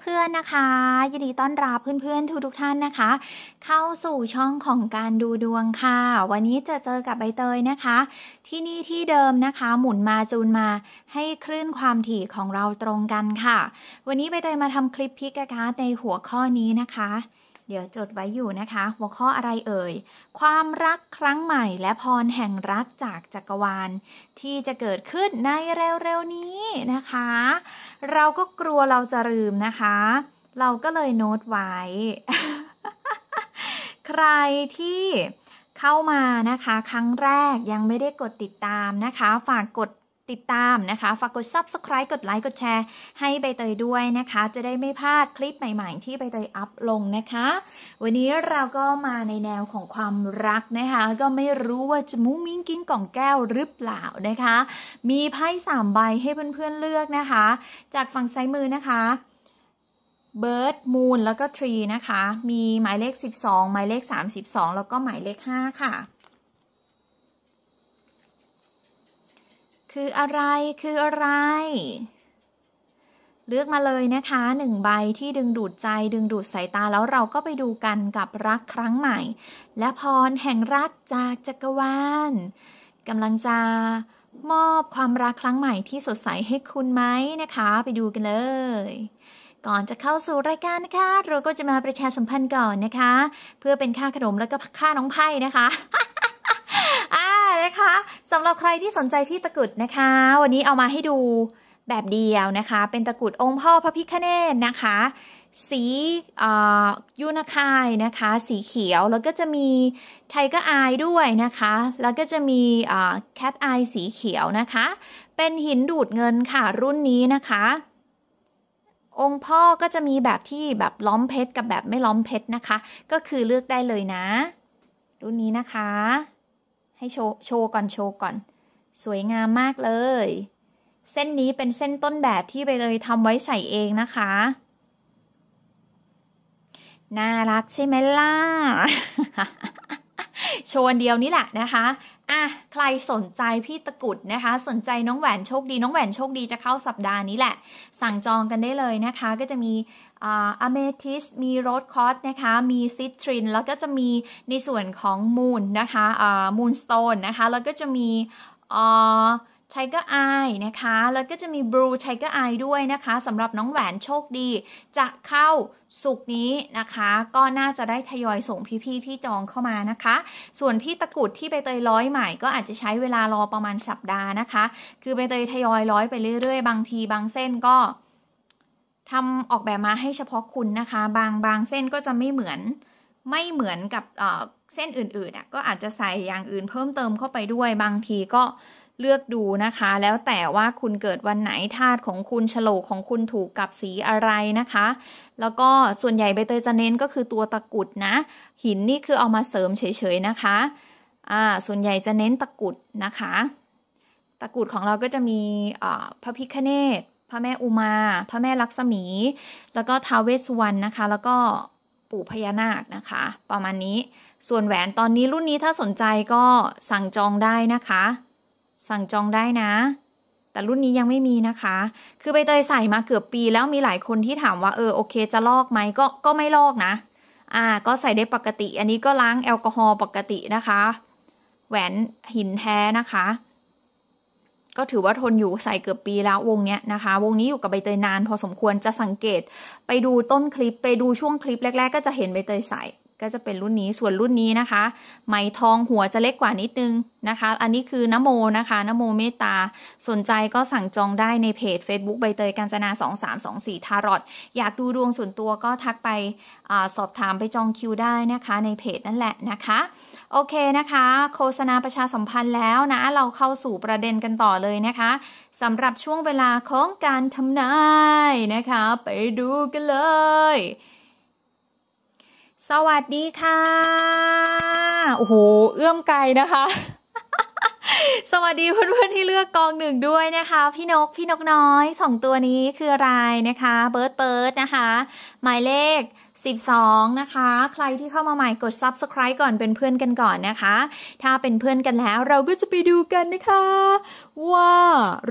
เพื่อนๆนะคะยินดีต้อนรับเพื่อนๆทุกๆท่านนะคะ เข้าสู่ช่องของการดูดวงค่ะ วันนี้จะเจอกับใบเตยนะคะ ที่นี่ที่เดิมนะคะ หมุนมาจูนมาให้คลื่นความถี่ของเราตรงกันค่ะ วันนี้ใบเตยมาทำคลิปพิกการดในหัวข้อนี้นะคะเดี๋ยวจดไว้อยู่นะคะ หัวข้ออะไรเอ่ย ความรักครั้งใหม่และพรแห่งรักจากจักรวาลที่จะเกิดขึ้นในเร็วๆนี้นะคะ เราก็กลัวเราจะลืมนะคะ เราก็เลยโน้ตไว้ ใครที่เข้ามานะคะ ครั้งแรกยังไม่ได้กดติดตามนะคะ ฝากกดติดตามนะคะฝากกด subscribe กดไลค์กดแชร์ ให้ใบเตยด้วยนะคะ จะได้ไม่พลาดคลิปใหม่ๆที่ใบเตยอัพลงนะคะ วันนี้เราก็มาในแนวของความรักนะคะ ก็ไม่รู้ว่าจะมุ้งมิ้งกินกล่องแก้วหรือเปล่านะคะ มีไพ่สามใบให้เพื่อนๆเลือกนะคะ จากฝั่งซ้ายมือนะคะเบิร์ดมูนแล้วก็ทรีนะคะ มีหมายเลข 12 หมายเลข 32 แล้วก็หมายเลข 5 ค่ะคืออะไรคืออะไร เลือกมาเลยนะคะ หนึ่งใบที่ดึงดูดใจ ดึงดูดสายตา แล้วเราก็ไปดูกันกับรักครั้งใหม่ และพรแห่งรักจากจักรวาลกำลังจะมอบความรักครั้งใหม่ที่สดใสให้คุณไหมนะคะ ไปดูกันเลย ก่อนจะเข้าสู่รายการนะคะ เราก็จะมาประชาสัมพันธ์ก่อนนะคะ เพื่อเป็นค่าขนมแล้วก็ค่าน้องไพ่นะคะอ่านะคะสำหรับใครที่สนใจที่ตะกุดนะคะ วันนี้เอามาให้ดูแบบเดียวนะคะ เป็นตะกุดองค์พ่อพระพิฆเนศนะคะ สียูนาคายนะคะ สีเขียวแล้วก็จะมีไทเกอร์อายด้วยนะคะ แล้วก็จะมีแคทอายสีเขียวนะคะ เป็นหินดูดเงินค่ะ รุ่นนี้นะคะ องค์พ่อก็จะมีแบบที่แบบล้อมเพชรกับแบบไม่ล้อมเพชรนะคะ ก็คือเลือกได้เลยนะ รุ่นนี้นะคะให้โชว์โชว์ก่อนโชว์ก่อน สวยงามมากเลย เส้นนี้เป็นเส้นต้นแบบที่ไปเลยทำไว้ใส่เองนะคะ น่ารักใช่ไหมล่ะชวนเดียวนี่แหละนะคะอ่ะใครสนใจพี่ตะกุดนะคะ สนใจน้องแหวนโชคดีน้องแหวนโชคดีจะเข้าสัปดาห์นี้แหละ สั่งจองกันได้เลยนะคะ ก็จะมีอะเมทิสมีโรสคอสนะคะ มีซิตริน แล้วก็จะมีในส่วนของมูนนะคะมูนสโตนนะคะ แล้วก็จะมีอ่าชัยก็อายนะคะ แล้วก็จะมีบลูชัยก็อายด้วยนะคะสำหรับน้องแหวนโชคดี จะเข้าสุกนี้นะคะ ก็น่าจะได้ทยอยส่งพี่ๆที่จองเข้ามานะคะ ส่วนพี่ตะกุดที่ไปเตยร้อยใหม่ก็อาจจะใช้เวลารอประมาณสัปดาห์นะคะ คือไปเตยทยอยร้อยไปเรื่อย ๆ บางที บางเส้นก็ทำออกแบบมาให้เฉพาะคุณนะคะ บางบางเส้นก็จะไม่เหมือนไม่เหมือนกับเส้นอื่นๆก็อาจจะใส่อย่างอื่น เพิ่มเติมเข้าไปด้วยบางทีก็เลือกดูนะคะ แล้วแต่ว่าคุณเกิดวันไหนธาตุของคุณฉลกของคุณถูกกับสีอะไรนะคะ แล้วก็ส่วนใหญ่ใบเตยจะเน้นก็คือตัวตะกุดนะ หินนี่ คือเอามาเสริมเฉยๆนะคะ อ่า ส่วนใหญ่จะเน้นตะกุดนะคะ ตะกุดของเราก็จะมีพระพิคเนตพระแม่อุมาพระแม่ลักษมีแล้วก็ท้าวเวสสุวรรณนะคะ แล้วก็ ปู่พญานาคนะคะ ประมาณนี้ ส่วนแหวนตอนนี้รุ่นนี้ถ้าสนใจก็สั่งจองได้นะคะสั่งจองได้นะ แต่รุ่นนี้ยังไม่มีนะคะ คือใบเตยใส่มาเกือบปี แล้วมีหลายคนที่ถามว่า เออ โอเค จะลอกไหมก็ ก็ไม่ลอกนะ อ่า ก็ใส่ได้ปกติ อันนี้ก็ล้างแอลกอฮอล์ปกตินะคะ แหวนหินแท้นะคะ ก็ถือว่าทนอยู่ ใส่เกือบปีแล้ววงเนี้ยนะคะ วงนี้อยู่กับใบเตยนาน พอสมควรจะสังเกต ไปดูต้นคลิป ไปดูช่วงคลิป แรก ๆ ก็จะเห็นใบเตยใส่ก็จะเป็นรุ่นนี้ส่วนรุ่นนี้นะคะ ไหมทองหัวจะเล็กกว่านิดนึงนะคะ อันนี้คือนโมนะคะนโมเมตตาสนใจก็สั่งจองได้ในเพจ Facebook ใบเตยกาญจนา2324ทารอตอยากดูดวงส่วนตัวก็ทักไปอสอบถามไปจองคิวได้นะคะ ในเพจนั่นแหละนะคะ โอเคนะคะ โฆษณาประชาสัมพันธ์แล้วนะเราเข้าสู่ประเด็นกันต่อเลยนะคะสำหรับช่วงเวลาของการทำนายนะคะ ไปดูกันเลยสวัสดีค่ะ โอ้โห เอื้อมไกลนะคะ สวัสดีเพื่อนๆที่เลือกกองหนึ่งด้วยนะคะ พี่นก พี่นกน้อยสองตัวนี้คืออะไรนะคะ เบิร์ดเบิร์ดนะคะ หมายเลข12นะคะ ใครที่เข้ามาใหม่กด subscribe ก่อนเป็นเพื่อนกันก่อนนะคะ ถ้าเป็นเพื่อนกันแล้วเราก็จะไปดูกันนะคะว่า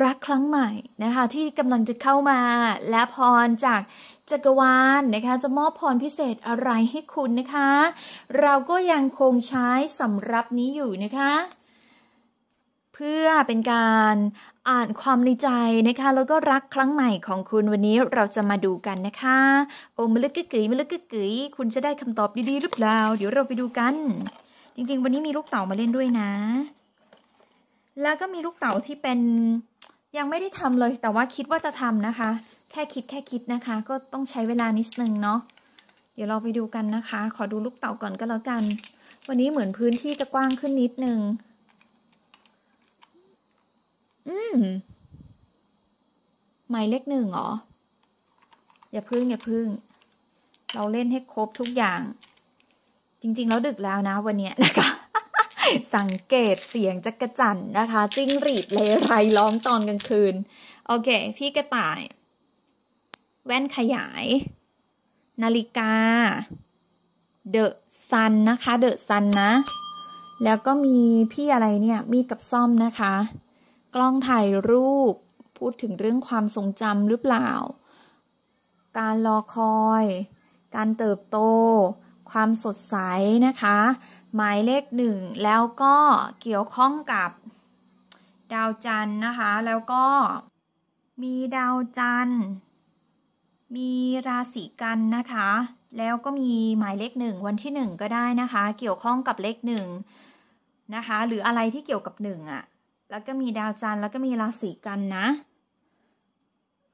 รักครั้งใหม่นะคะ ที่กำลังจะเข้ามาและพรจากจักรวาลนนะคะ จะมอบพรพิเศษอะไรให้คุณนะคะ เราก็ยังคงใช้สำรับนี้อยู่นะคะ เพื่อเป็นการอ่านความในใจนะคะแล้วก็รักครั้งใหม่ของคุณวันนี้เราจะมาดูกันนะคะโอมมลึกกึ๋ยมลึกกึ๋ยคุณจะได้คำตอบดีๆหรือเปล่าเดี๋ยวเราไปดูกัน จริงๆ วันนี้มีลูกเต่ามาเล่นด้วยนะ แล้วก็มีลูกเต่าที่เป็นยังไม่ได้ทำเลยแต่ว่าคิดว่าจะทำนะคะแค่คิด แค่คิดนะคะ ก็ต้องใช้เวลานิดนึงเนาะเดี๋ยวเราไปดูกันนะคะ ขอดูลูกเต่าก่อนก็แล้วกัน วันนี้เหมือนพื้นที่จะกว้างขึ้นนิดนึง อืมหมายเลขหนึ่งเหรอ อย่าพึ่งอย่าพึ่ง เราเล่นให้ครบทุกอย่าง จริงๆแล้วดึกแล้วนะ วันนี้นะคะสังเกตเสียงจักกระจันนะคะ จิ้งหรีดเลไรร้องตอนกลางคืน โอเคพี่กระต่ายแว่นขยาย นาฬิกาเดอะซันนะคะเดอะซันนะแล้วก็มีพี่อะไรเนี่ย มีดกับซ่อมนะคะ กล้องถ่ายรูปพูดถึงเรื่องความทรงจำหรือเปล่า การรอคอย การเติบโต ความสดใสนะคะ หมายเลขหนึ่งแล้วก็เกี่ยวข้องกับดาวจันนะคะ แล้วก็มีดาวจันทร์มีราศีกันนะคะ แล้วก็มีหมายเลขหนึ่ง วันที่หนึ่งก็ได้นะคะ เกี่ยวข้องกับเลขหนึ่งนะคะ หรืออะไรที่เกี่ยวกับหนึ่งอะ แล้วก็มีดาวจันทร์แล้วก็มีราศีกันนะ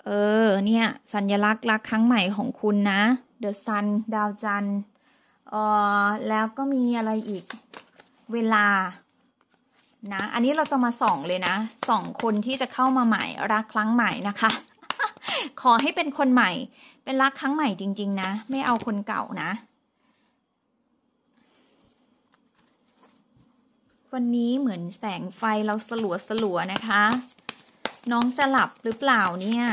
เออ เนี่ย สัญลักษณ์รักครั้งใหม่ของคุณนะเดอะซันดาวจันทร์เออแล้วก็มีอะไรอีก เวลา นะ อันนี้เราจะมาส่องเลยนะส่องคนที่จะเข้ามาใหม่รักครั้งใหม่นะคะขอให้เป็นคนใหม่ เป็นรักครั้งใหม่จริง ๆนะ ไม่เอาคนเก่านะ วันนี้เหมือนแสงไฟเราสลัวสลัวนะคะ น้องจะหลับหรือเปล่าเนี่ย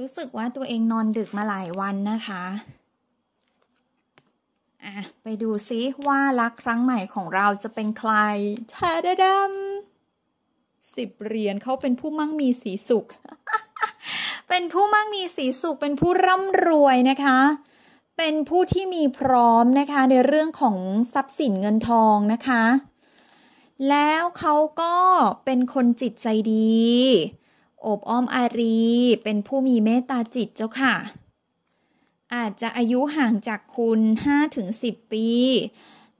รู้สึกว่าตัวเองนอนดึกมาหลายวันนะคะอ่ะไปดูซิว่ารักครั้งใหม่ของเราจะเป็นใครชาดดำสิบเหรียญเขาเป็นผู้มั่งมีสีสุขเป็นผู้มั่งมีสีสุขเป็นผู้ร่ำรวยนะคะ เป็นผู้ที่มีพร้อมนะคะในเรื่องของทรัพย์สินเงินทองนะคะ แล้วเขาก็เป็นคนจิตใจดี อบอ้อมอารี เป็นผู้มีเมตตาจิตเจ้าค่ะ อาจจะอายุห่างจากคุณ5-10 ปี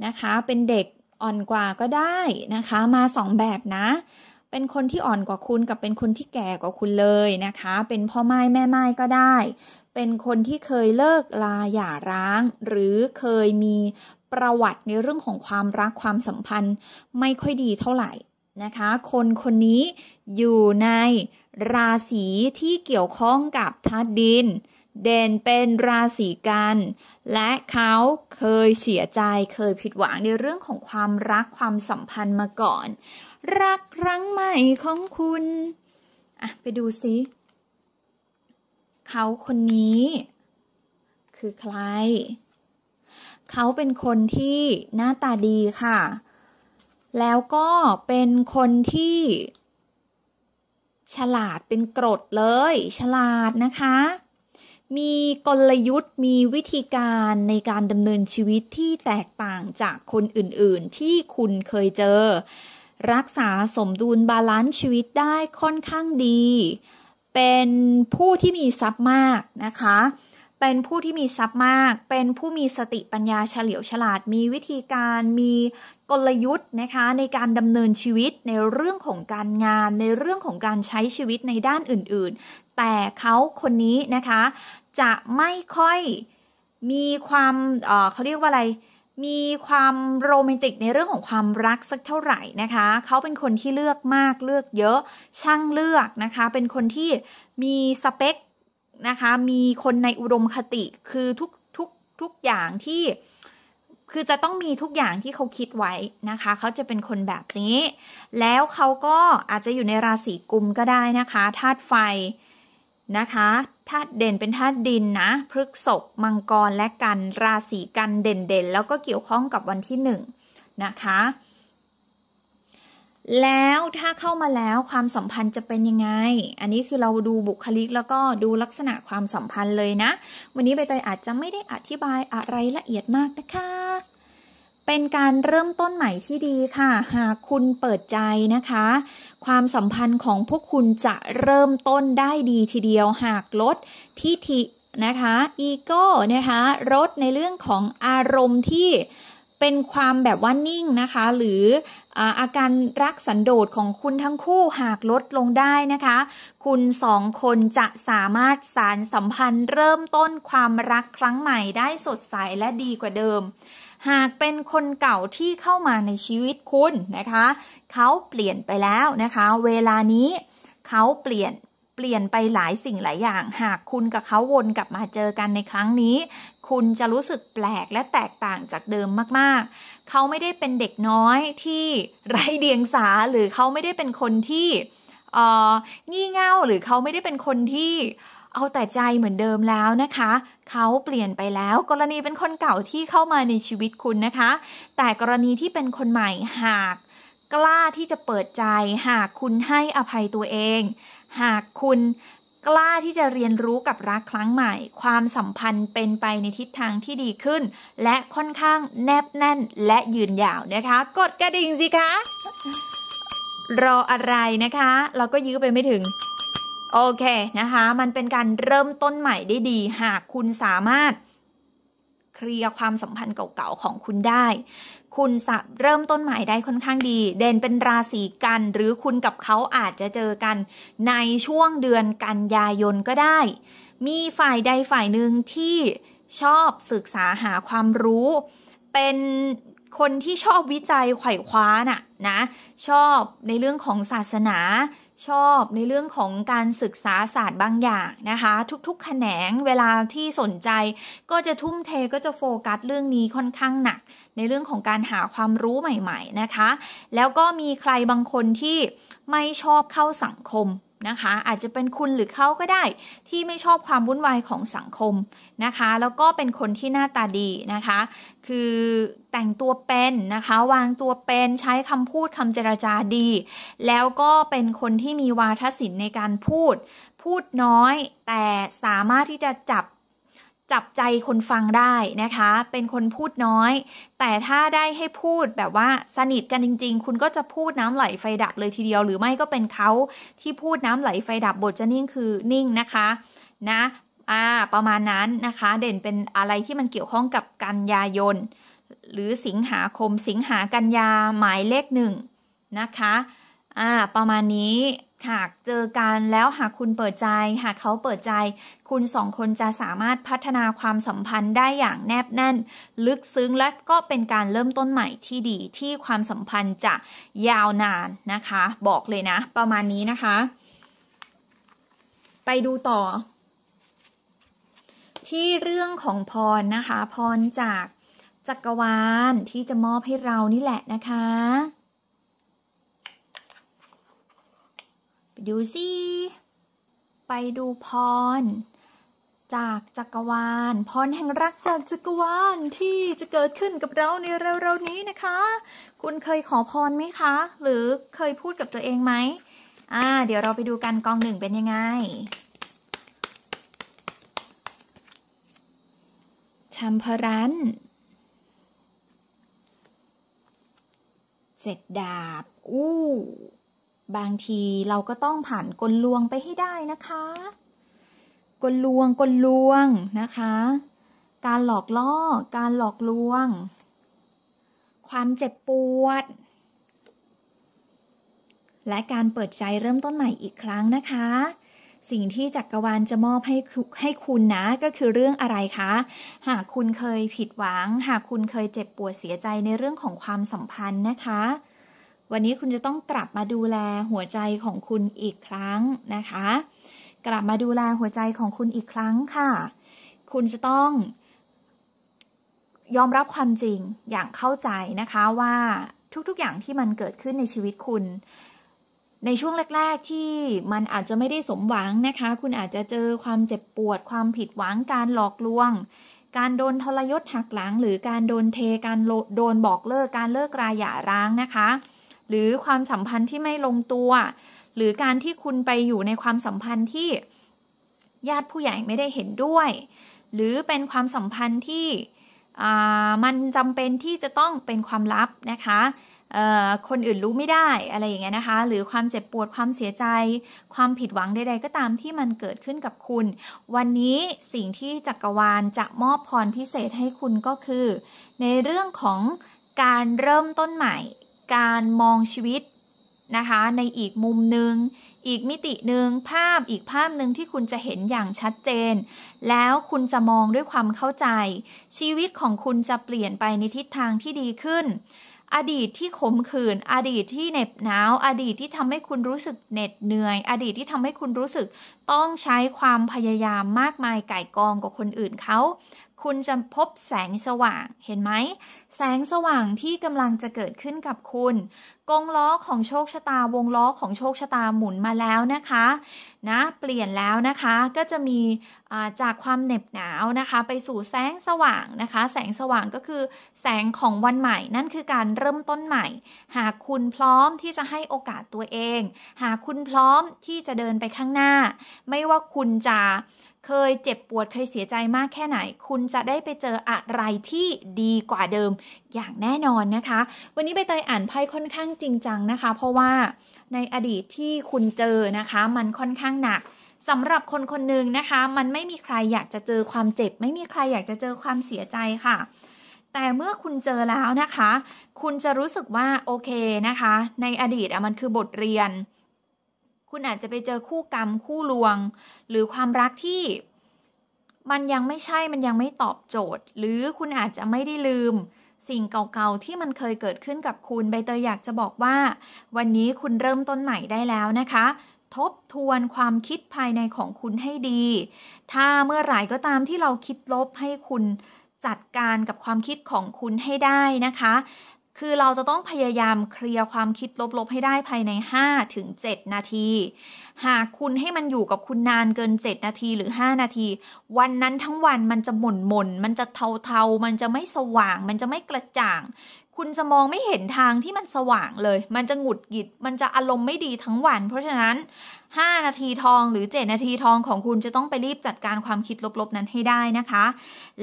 นะคะ เป็นเด็กอ่อนกว่าก็ได้นะคะ มาสองแบบนะเป็นคนที่อ่อนกว่าคุณกับเป็นคนที่แก่กว่าคุณเลยนะคะ เป็นพ่อไม้แม่ไม้ก็ได้ เป็นคนที่เคยเลิกลาหย่าร้าง หรือเคยมีประวัติในเรื่องของความรักความสัมพันธ์ไม่ค่อยดีเท่าไหร่นะคะ คนคนนี้อยู่ในราศีที่เกี่ยวข้องกับธาตุดิน เด่นเป็นราศีกัน และเขาเคยเสียใจเคยผิดหวังในเรื่องของความรักความสัมพันธ์มาก่อนรักครั้งใหม่ของคุณ อ่ะ ไปดูซิเขาคนนี้ คือใคร เขาเป็นคนที่หน้าตาดีค่ะ แล้วก็เป็นคนที่ ฉลาดเป็นกรดเลย ฉลาดนะคะ มีกลยุทธ์ มีวิธีการในการดำเนินชีวิตที่แตกต่างจากคนอื่นๆ ที่คุณเคยเจอรักษาสมดุลบาลานซ์ชีวิตได้ค่อนข้างดี เป็นผู้ที่มีทรัพย์มากนะคะ เป็นผู้ที่มีทรัพย์มาก เป็นผู้มีสติปัญญาเฉลียวฉลาด มีวิธีการ มีกลยุทธ์นะคะในการดำเนินชีวิตในเรื่องของการงาน ในเรื่องของการใช้ชีวิตในด้านอื่น ๆ แต่เขาคนนี้นะคะ จะไม่ค่อยมีความเเขาเรียกว่าอะไรมีความโรแมนติกในเรื่องของความรักสักเท่าไหร่นะคะ เขาเป็นคนที่เลือกมากเลือก เยอะช่างเลือกนะคะ เป็นคนที่มีสเปคนะคะ มีคนในอุดมคติ คือทุกทุกทุกอย่างที่คือจะต้องมีทุกอย่างที่เขาคิดไว้นะคะ เขาจะเป็นคนแบบนี้ แล้วเขาก็อาจจะอยู่ในราศีกุมก็ได้นะคะ ธาตุไฟนะคะธาตุเด่นเป็นธาตุดินนะพฤกษบมังกรและกันราศีกันเด่นๆ แล้วก็เกี่ยวข้องกับวันที่หนึ่งนะคะ แล้วถ้าเข้ามาแล้วความสัมพันธ์จะเป็นยังไง อันนี้คือเราดูบุคลิกแล้วก็ดูลักษณะความสัมพันธ์เลยนะ วันนี้ใบเตยอาจจะไม่ได้อธิบายอะไรละเอียดมากนะคะเป็นการเริ่มต้นใหม่ที่ดีค่ะ หากคุณเปิดใจนะคะ ความสัมพันธ์ของพวกคุณจะเริ่มต้นได้ดีทีเดียว หากลดทิฐินะคะ อีโก้นะคะ ลดในเรื่องของอารมณ์ที่เป็นความแบบว่านิ่งนะคะ หรืออาการรักสันโดษของคุณทั้งคู่หากลดลงได้นะคะ คุณสองคนจะสามารถสารสัมพันธ์ เริ่มต้นความรักครั้งใหม่ได้สดใส และดีกว่าเดิมหากเป็นคนเก่าที่เข้ามาในชีวิตคุณนะคะเขาเปลี่ยนไปแล้วนะคะ เวลานี้เขาเปลี่ยนเปลี่ยนไปหลายสิ่งหลายอย่าง หากคุณกับเขาวนกลับมาเจอกันในครั้งนี้ คุณจะรู้สึกแปลกและแตกต่างจากเดิมมากๆ เขาไม่ได้เป็นเด็กน้อยที่ไร้เดียงสาหรือเขาไม่ได้เป็นคนที่งี่เง่าหรือเขาไม่ได้เป็นคนที่เอาแต่ใจเหมือนเดิมแล้วนะคะ เขาเปลี่ยนไปแล้ว กรณีเป็นคนเก่าที่เข้ามาในชีวิตคุณนะคะ แต่กรณีที่เป็นคนใหม่หากกล้าที่จะเปิดใจ หากคุณให้อภัยตัวเอง หากคุณกล้าที่จะเรียนรู้กับรักครั้งใหม่ ความสัมพันธ์เป็นไปในทิศทางที่ดีขึ้น และค่อนข้างแนบแน่น และยืนยาวนะคะ กดกระดิ่งสิคะรออะไรนะคะ เราก็ยื้อไปไม่ถึงโอเคนะคะ มันเป็นการเริ่มต้นใหม่ได้ดี หากคุณสามารถเคลียร์ความสัมพันธ์เก่าๆของคุณได้ คุณจะเริ่มต้นใหม่ได้ค่อนข้างดี เด่นเป็นราศีกันหรือคุณกับเขาอาจจะเจอกันในช่วงเดือนกันยายนก็ได้ มีฝ่ายใดฝ่ายหนึ่งที่ชอบศึกษาหาความรู้ เป็นคนที่ชอบวิจัยไขว่คว้าน่ะนะ ชอบในเรื่องของศาสนาชอบในเรื่องของการศึกษาศาสตร์บางอย่างนะคะ ทุกๆ แขนงเวลาที่สนใจก็จะทุ่มเทก็จะโฟกัสเรื่องนี้ค่อนข้างหนัก ในเรื่องของการหาความรู้ใหม่ๆนะคะ แล้วก็มีใครบางคนที่ไม่ชอบเข้าสังคมนะคะอาจจะเป็นคุณหรือเขาก็ได้ที่ไม่ชอบความวุ่นวายของสังคมนะคะแล้วก็เป็นคนที่หน้าตาดีนะคะคือแต่งตัวเป็นนะคะ วางตัวเป็นใช้คำพูดคำเจรจาดี แล้วก็เป็นคนที่มีวาทศิลป์ในการพูดพูดน้อย แต่สามารถที่จะจับจับใจคนฟังได้นะคะ เป็นคนพูดน้อย แต่ถ้าได้ให้พูดแบบว่าสนิทกันจริง ๆ คุณก็จะพูดน้ำไหลไฟดับเลยทีเดียว หรือไม่ก็เป็นเขาที่พูดน้ำไหลไฟดับ บทจะนิ่งคือนิ่งนะคะ นะ อ่า ประมาณนั้นนะคะ เด่นเป็นอะไรที่มันเกี่ยวข้องกับกันยายน หรือสิงหาคมสิงหากันยาหมายเลขหนึ่งนะคะ อ่า ประมาณนี้หากเจอกันแล้วหากคุณเปิดใจหากเขาเปิดใจ คุณสองคนจะสามารถพัฒนาความสัมพันธ์ได้อย่างแนบแน่น ลึกซึ้งและก็เป็นการเริ่มต้นใหม่ที่ดีที่ความสัมพันธ์จะยาวนานนะคะ บอกเลยนะ ประมาณนี้นะคะ ไปดูต่อที่เรื่องของพรนะคะ พรจากจักรวาลที่จะมอบให้เรานี่แหละนะคะไปดูสิ ไปดูพรจากจักรวาล พรแห่งรักจากจักรวาลที่จะเกิดขึ้นกับเราในเร็วๆนี้นะคะ คุณเคยขอพรไหมคะ หรือเคยพูดกับตัวเองไหม อ่า เดี๋ยวเราไปดูกันกองหนึ่งเป็นยังไง ชัมพรันเจ็ดดาบ อู้บางทีเราก็ต้องผ่านกลลวงไปให้ได้นะคะ กลลวงกลลวงนะคะ การหลอกล่อ การหลอกลวง ความเจ็บปวด และการเปิดใจเริ่มต้นใหม่อีกครั้งนะคะ สิ่งที่จักกรวาลจะมอบให้ให้คุณนะ ก็คือเรื่องอะไรคะ หากคุณเคยผิดหวัง หากคุณเคยเจ็บปวดเสียใจในเรื่องของความสัมพันธ์นะคะวันนี้คุณจะต้องกลับมาดูแลหัวใจของคุณอีกครั้งนะคะ กลับมาดูแลหัวใจของคุณอีกครั้งค่ะ คุณจะต้องยอมรับความจริงอย่างเข้าใจนะคะว่าทุก ๆอย่างที่มันเกิดขึ้นในชีวิตคุณ ในช่วงแรก ๆที่มันอาจจะไม่ได้สมหวังนะคะ คุณอาจจะเจอความเจ็บปวดความผิดหวัง การหลอกลวง การโดนทรยศหักหลัง หรือการโดนเทการโดนบอกเลิกการเลิกราหย่าร้างนะคะหรือความสัมพันธ์ที่ไม่ลงตัว หรือการที่คุณไปอยู่ในความสัมพันธ์ที่ญาติผู้ใหญ่ไม่ได้เห็นด้วย หรือเป็นความสัมพันธ์ที่มันจำเป็นที่จะต้องเป็นความลับนะคะ คนอื่นรู้ไม่ได้อะไรอย่างเงี้ยนะคะ หรือความเจ็บปวดความเสียใจ ความผิดหวังใดๆก็ตามที่มันเกิดขึ้นกับคุณ วันนี้สิ่งที่จักรวาลจะมอบพรพิเศษให้คุณก็คือ ในเรื่องของการเริ่มต้นใหม่การมองชีวิต นะคะ ในอีกมุมหนึ่งอีกมิติหนึ่งภาพอีกภาพหนึ่งที่คุณจะเห็นอย่างชัดเจน แล้วคุณจะมองด้วยความเข้าใจ ชีวิตของคุณจะเปลี่ยนไปในทิศทางที่ดีขึ้น อดีตที่ขมขื่นอดีตที่เหน็บหนาว อดีตที่ทำให้คุณรู้สึกเหน็ดเหนื่อย อดีตที่ทำให้คุณรู้สึกต้องใช้ความพยายามมากมายไก่กองกว่าคนอื่นเขาคุณจะพบแสงสว่างเห็นไหม แสงสว่างที่กำลังจะเกิดขึ้นกับคุณกงล้อของโชคชะตาวงล้อของโชคชะตาหมุนมาแล้วนะคะ นะ เปลี่ยนแล้วนะคะก็จะมีจากความเหน็บหนาวนะคะ ไปสู่แสงสว่างนะคะ แสงสว่างก็คือ แสงของวันใหม่ นั่นคือการเริ่มต้นใหม่ หากคุณพร้อมที่จะให้โอกาสตัวเอง หากคุณพร้อมที่จะเดินไปข้างหน้า ไม่ว่าคุณจะเคยเจ็บปวดเคยเสียใจมากแค่ไหน คุณจะได้ไปเจออะไรที่ดีกว่าเดิมอย่างแน่นอนนะคะ วันนี้ใบเตยอ่านไพ่ค่อนข้างจริงจังนะคะ เพราะว่าในอดีตที่คุณเจอนะคะ มันค่อนข้างหนัก สำหรับคนคนหนึ่งนะคะ มันไม่มีใครอยากจะเจอความเจ็บ ไม่มีใครอยากจะเจอความเสียใจค่ะ แต่เมื่อคุณเจอแล้วนะคะ คุณจะรู้สึกว่าโอเคนะคะ ในอดีตอะมันคือบทเรียนคุณอาจจะไปเจอคู่กรรมคู่ลวง หรือความรักที่มันยังไม่ใช่มันยังไม่ตอบโจทย์ หรือคุณอาจจะไม่ได้ลืมสิ่งเก่าๆที่มันเคยเกิดขึ้นกับคุณใบเตยอยากจะบอกว่า วันนี้คุณเริ่มต้นใหม่ได้แล้วนะคะ ทบทวนความคิดภายในของคุณให้ดี ถ้าเมื่อไหร่ก็ตามที่เราคิดลบให้คุณจัดการกับความคิดของคุณให้ได้นะคะคือเราจะต้องพยายามเคลียร์ความคิดลบๆให้ได้ภายใน5-7นาที หากคุณให้มันอยู่กับคุณนานเกิน 7 นาทีหรือ 5 นาที วันนั้นทั้งวันมันจะหม่นหม่นมันจะเทาเทามันจะไม่สว่าง มันจะไม่กระจ่างคุณจะมองไม่เห็นทางที่มันสว่างเลย มันจะหงุดหงิด มันจะอารมณ์ไม่ดีทั้งวัน เพราะฉะนั้น 5 นาทีทองหรือ 7 นาทีทองของคุณจะต้องไปรีบจัดการความคิดลบๆนั้นให้ได้นะคะ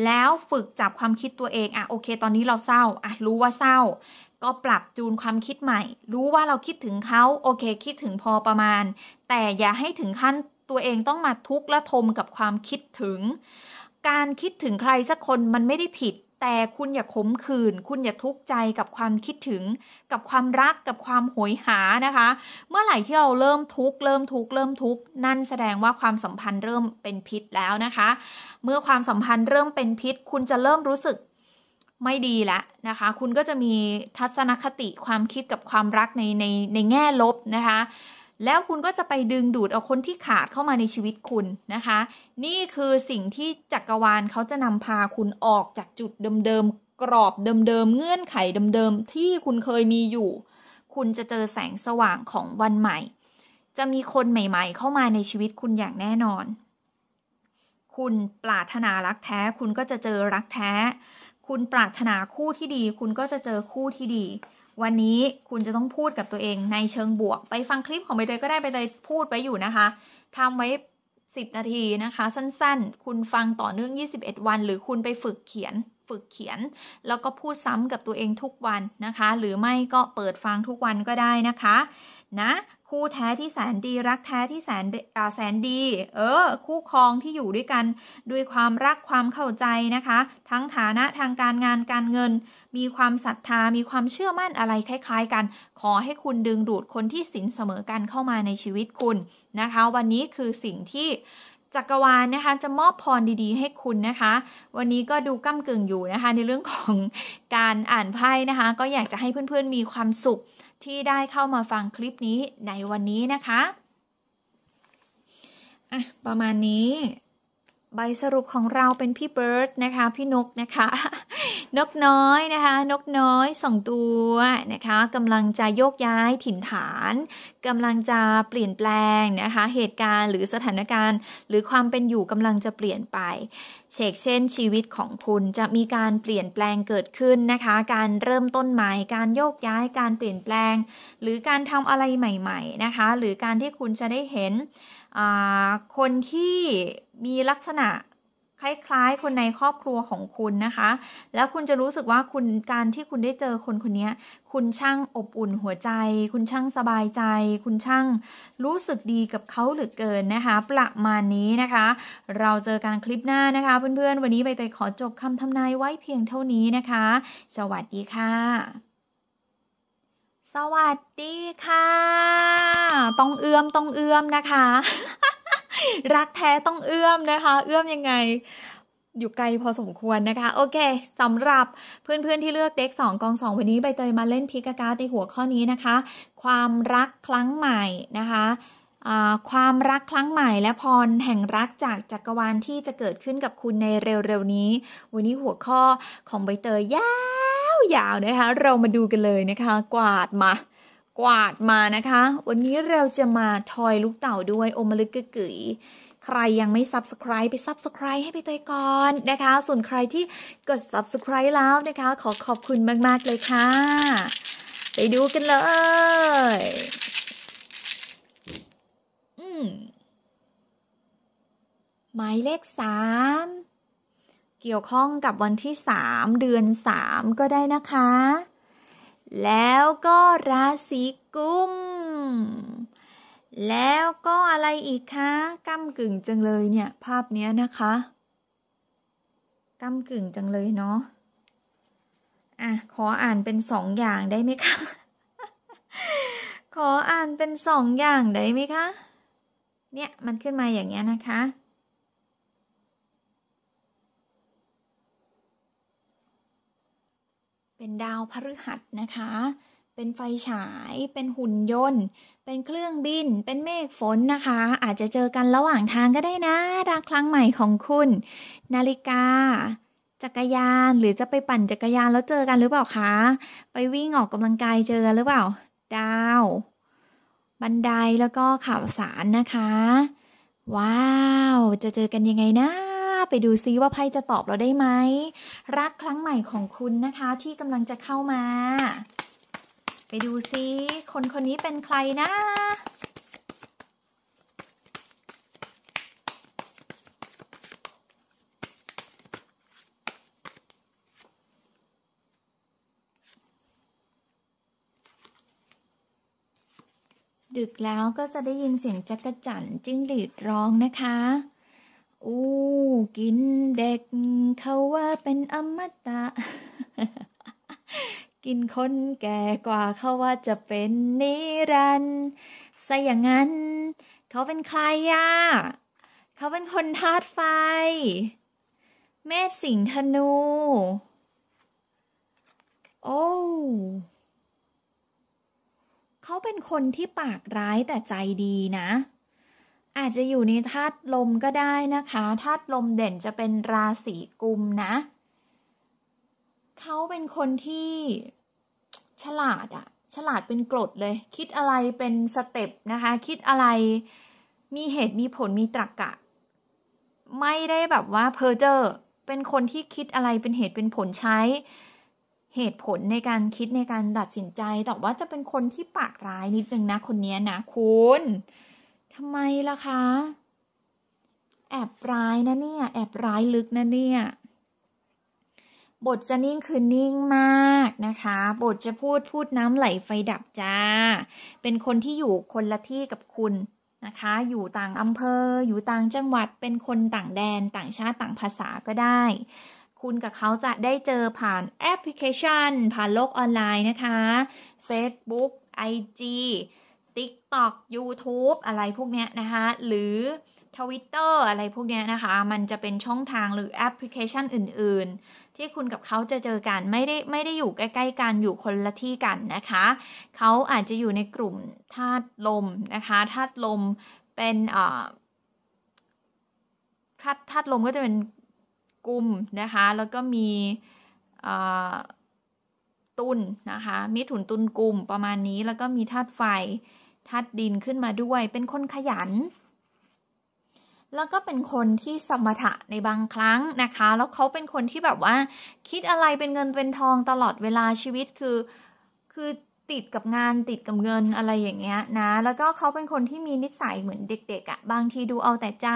แล้วฝึกจับความคิดตัวเองอ่ะโอเค ตอนนี้เราเศร้าอ่ะรู้ว่าเศร้า ก็ปรับจูนความคิดใหม่ รู้ว่าเราคิดถึงเขาโอเค คิดถึงพอประมาณ แต่อย่าให้ถึงขั้นตัวเองต้องมาทุกข์และทมกับความคิดถึง การคิดถึงใครสักคนมันไม่ได้ผิดแต่คุณอย่าขมขื่น คุณอย่าทุกข์ใจกับความคิดถึง กับความรัก กับความโหยหานะคะ เมื่อไหร่ที่เราเริ่มทุกข์เริ่มทุกข์เริ่มทุกข์นั่นแสดงว่าความสัมพันธ์เริ่มเป็นพิษแล้วนะคะ เมื่อความสัมพันธ์เริ่มเป็นพิษ คุณจะเริ่มรู้สึกไม่ดีแล้วนะคะ คุณก็จะมีทัศนคติความคิดกับความรักในในในแง่ลบนะคะแล้วคุณก็จะไปดึงดูดเอาคนที่ขาดเข้ามาในชีวิตคุณนะคะ นี่คือสิ่งที่จักรวาลเขาจะนำพาคุณออกจากจุดเดิมๆกรอบเดิมๆเงื่อนไขเดิมๆที่คุณเคยมีอยู่ คุณจะเจอแสงสว่างของวันใหม่ จะมีคนใหม่ๆ เข้ามาในชีวิตคุณอย่างแน่นอน คุณปรารถนารักแท้คุณก็จะเจอรักแท้ คุณปรารถนาคู่ที่ดี คุณก็จะเจอคู่ที่ดีวันนี้คุณจะต้องพูดกับตัวเองในเชิงบวก ไปฟังคลิปของใบเตยก็ได้ใบเตยพูดไปอยู่นะคะทำไว้ 10 นาทีนะคะ สั้นๆ คุณฟังต่อเนื่อง 21 วันหรือคุณไปฝึกเขียน ฝึกเขียนแล้วก็พูดซ้ำกับตัวเองทุกวันนะคะ หรือไม่ก็เปิดฟังทุกวันก็ได้นะคะนะคู่แท้ที่แสนดีรักแท้ที่แสนแสนดี เออ คู่ครองที่อยู่ด้วยกัน ด้วยความรักความเข้าใจนะคะ ทั้งฐานะทางการงานการเงิน มีความศรัทธามีความเชื่อมั่นอะไรคล้าย ๆ กัน ขอให้คุณดึงดูดคนที่สินเสมอกันเข้ามาในชีวิตคุณนะคะ วันนี้คือสิ่งที่จักรวาลนะคะจะมอบพรดี ๆ ให้คุณนะคะ วันนี้ก็ดูก้ากึ่งอยู่นะคะในเรื่องของการอ่านไพ่นะคะ ก็อยากจะให้เพื่อนๆมีความสุขที่ได้เข้ามาฟังคลิปนี้ในวันนี้นะคะ อ่ะ ประมาณนี้ใบสรุปของเราเป็นพี่เบิร์ดนะคะ พี่นกนะคะ นกน้อยนะคะ นกน้อยสองตัวนะคะกำลังจะโยกย้ายถิ่นฐานกำลังจะเปลี่ยนแปลงนะคะ เหตุการณ์หรือสถานการณ์ หรือความเป็นอยู่กำลังจะเปลี่ยนไป เชกเช่น ชีวิตของคุณจะมีการเปลี่ยนแปลงเกิดขึ้นนะคะ การเริ่มต้นใหม่ การโยกย้ายการเปลี่ยนแปลง หรือการทำอะไรใหม่ๆนะคะ หรือการที่คุณจะได้เห็นคนที่มีลักษณะคล้ายๆ คนในครอบครัวของคุณนะคะ แล้วคุณจะรู้สึกว่าคุณการที่คุณได้เจอคนคนนี้ คุณช่างอบอุ่นหัวใจ คุณช่างสบายใจ คุณช่างรู้สึกดีกับเขาเหลือเกินนะคะ ประมาณนี้นะคะ เราเจอกันคลิปหน้านะคะ เพื่อนๆ วันนี้ใบเตยขอจบคำทำนายไว้เพียงเท่านี้นะคะ สวัสดีค่ะสวัสดีค่ะ ต้องเอื้อม ต้องเอื้อมนะคะ รักแท้ต้องเอื้อมนะคะ เอื้อมยังไง อยู่ไกลพอสมควรนะคะ โอเคสำหรับเพื่อนๆที่เลือกเด็กสองกองสองวันนี้ ใบเตยมาเล่นพิกาการในหัวข้อนี้นะคะ ความรักครั้งใหม่นะคะ ความรักครั้งใหม่และพรแห่งรักจากจักรวาลที่จะเกิดขึ้นกับคุณในเร็วๆนี้ วันนี้หัวข้อของใบเตยยายาวนะคะเรามาดูกันเลยนะคะ กวาดมา กวาดมานะคะ วันนี้เราจะมาทอยลูกเต่าด้วยอมลึกกึ๋ยใครยังไม่ Subscribe ไป Subscribe ให้ไปเตยก่อนนะคะ ส่วนใครที่กด Subscribe แล้วนะคะ ขอขอบคุณมากๆเลยค่ะ ไปดูกันเลยอืมหมายเลขสามเกี่ยวข้องกับวันที่ 3 เดือน 3 ก็ได้นะคะ แล้วก็ราศีกุมแล้วก็อะไรอีกคะกำกึ่งจังเลยเนี่ยภาพนี้นะคะกำกึ่งจังเลยเนาะอ่ะ ขออ่านเป็นสองอย่างได้ไหมคะขออ่านเป็นสองอย่าง ได้ไหมคะเนี่ยมันขึ้นมาอย่างเงี้ยนะคะเป็นดาวพฤหัสนะคะ เป็นไฟฉาย เป็นหุ่นยนต์ เป็นเครื่องบิน เป็นเมฆฝนนะคะ อาจจะเจอกันระหว่างทางก็ได้นะรักครั้งใหม่ของคุณ นาฬิกา จักรยานหรือจะไปปั่นจักรยานแล้วเจอกันหรือเปล่าคะไปวิ่งออกกำลังกายเจอกันหรือเปล่าดาว บันไดแล้วก็ข่าวสารนะคะ ว้าว จะเจอกันยังไงนะไปดูซิว่าไพ่จะตอบเราได้ไหม รักครั้งใหม่ของคุณนะคะที่กำลังจะเข้ามา ไปดูซิคนคนนี้เป็นใครนะ ดึกแล้วก็จะได้ยินเสียงจักรจั่นจิ้งหรีดร้องนะคะอู้กินเด็ก เขาว่าเป็นอมตะ กินคนแก่กว่าเขาว่าจะเป็นนิรันด์ซะอย่างนั้น เขาเป็นใครอ่ะเขาเป็นคนทาดไฟ เม่สิงธนู โอ้เขาเป็นคนที่ปากร้ายแต่ใจดีนะอาจจะอยู่ในธาตุลมก็ได้นะคะธาตุลมเด่นจะเป็นราศีกุมนะ เขาเป็นคนที่ฉลาดอะฉลาดเป็นกรดเลย คิดอะไรเป็นสเต็ปนะคะ คิดอะไรมีเหตุมีผลมีตรรกกะไม่ได้แบบว่าเพอร์เจอร์เป็นคนที่คิดอะไรเป็นเหตุเป็นผลใช้ เหตุผลในการคิดในการตัดสินใจ แต่ว่าจะเป็นคนที่ปากร้ายนิดนึงนะ คนนี้นะคุณทำไมล่ะคะแอบร้ายนะเนี่ย แอบร้ายลึกนะเนี่ย บทจะนิ่งคือนิ่งมากนะคะ บทจะพูดพูดน้ำไหลไฟดับจ้า เป็นคนที่อยู่คนละที่กับคุณนะคะ อยู่ต่างอำเภออยู่ต่างจังหวัดเป็นคนต่างแดนต่างชาติต่างภาษาก็ได้ คุณกับเขาจะได้เจอผ่านแอปพลิเคชัน ผ่านโลกออนไลน์นะคะ Facebook IG TikTok YouTube อะไรพวกเนี้ยนะคะหรือ Twitter อะไรพวกเนี้ยนะคะมันจะเป็นช่องทางหรือแอปพลิเคชันอื่นๆ ที่คุณกับเขาจะเจอกันไม่ได้ไม่ได้อยู่ใกล้ๆกันอยู่คนละที่กันนะคะเขาอาจจะอยู่ในกลุ่มธาตุลมนะคะธาตุลมเป็นอ่าธาตุธาตุลมก็จะเป็นกลุ่มนะคะแล้วก็มีอ่อตุลนนะคะมิถุนตุลกลุ่มประมาณนี้แล้วก็มีธาตุไฟทัดดินขึ้นมาด้วย เป็นคนขยัน แล้วก็เป็นคนที่สมถะในบางครั้งนะคะ แล้วเขาเป็นคนที่แบบว่าคิดอะไรเป็นเงินเป็นทองตลอดเวลาชีวิต คือ คือติดกับงานติดกับเงินอะไรอย่างเงี้ยนะ แล้วก็เขาเป็นคนที่มีนิสัยเหมือนเด็กๆอะ่ะบางทีดูเอาแต่ใจ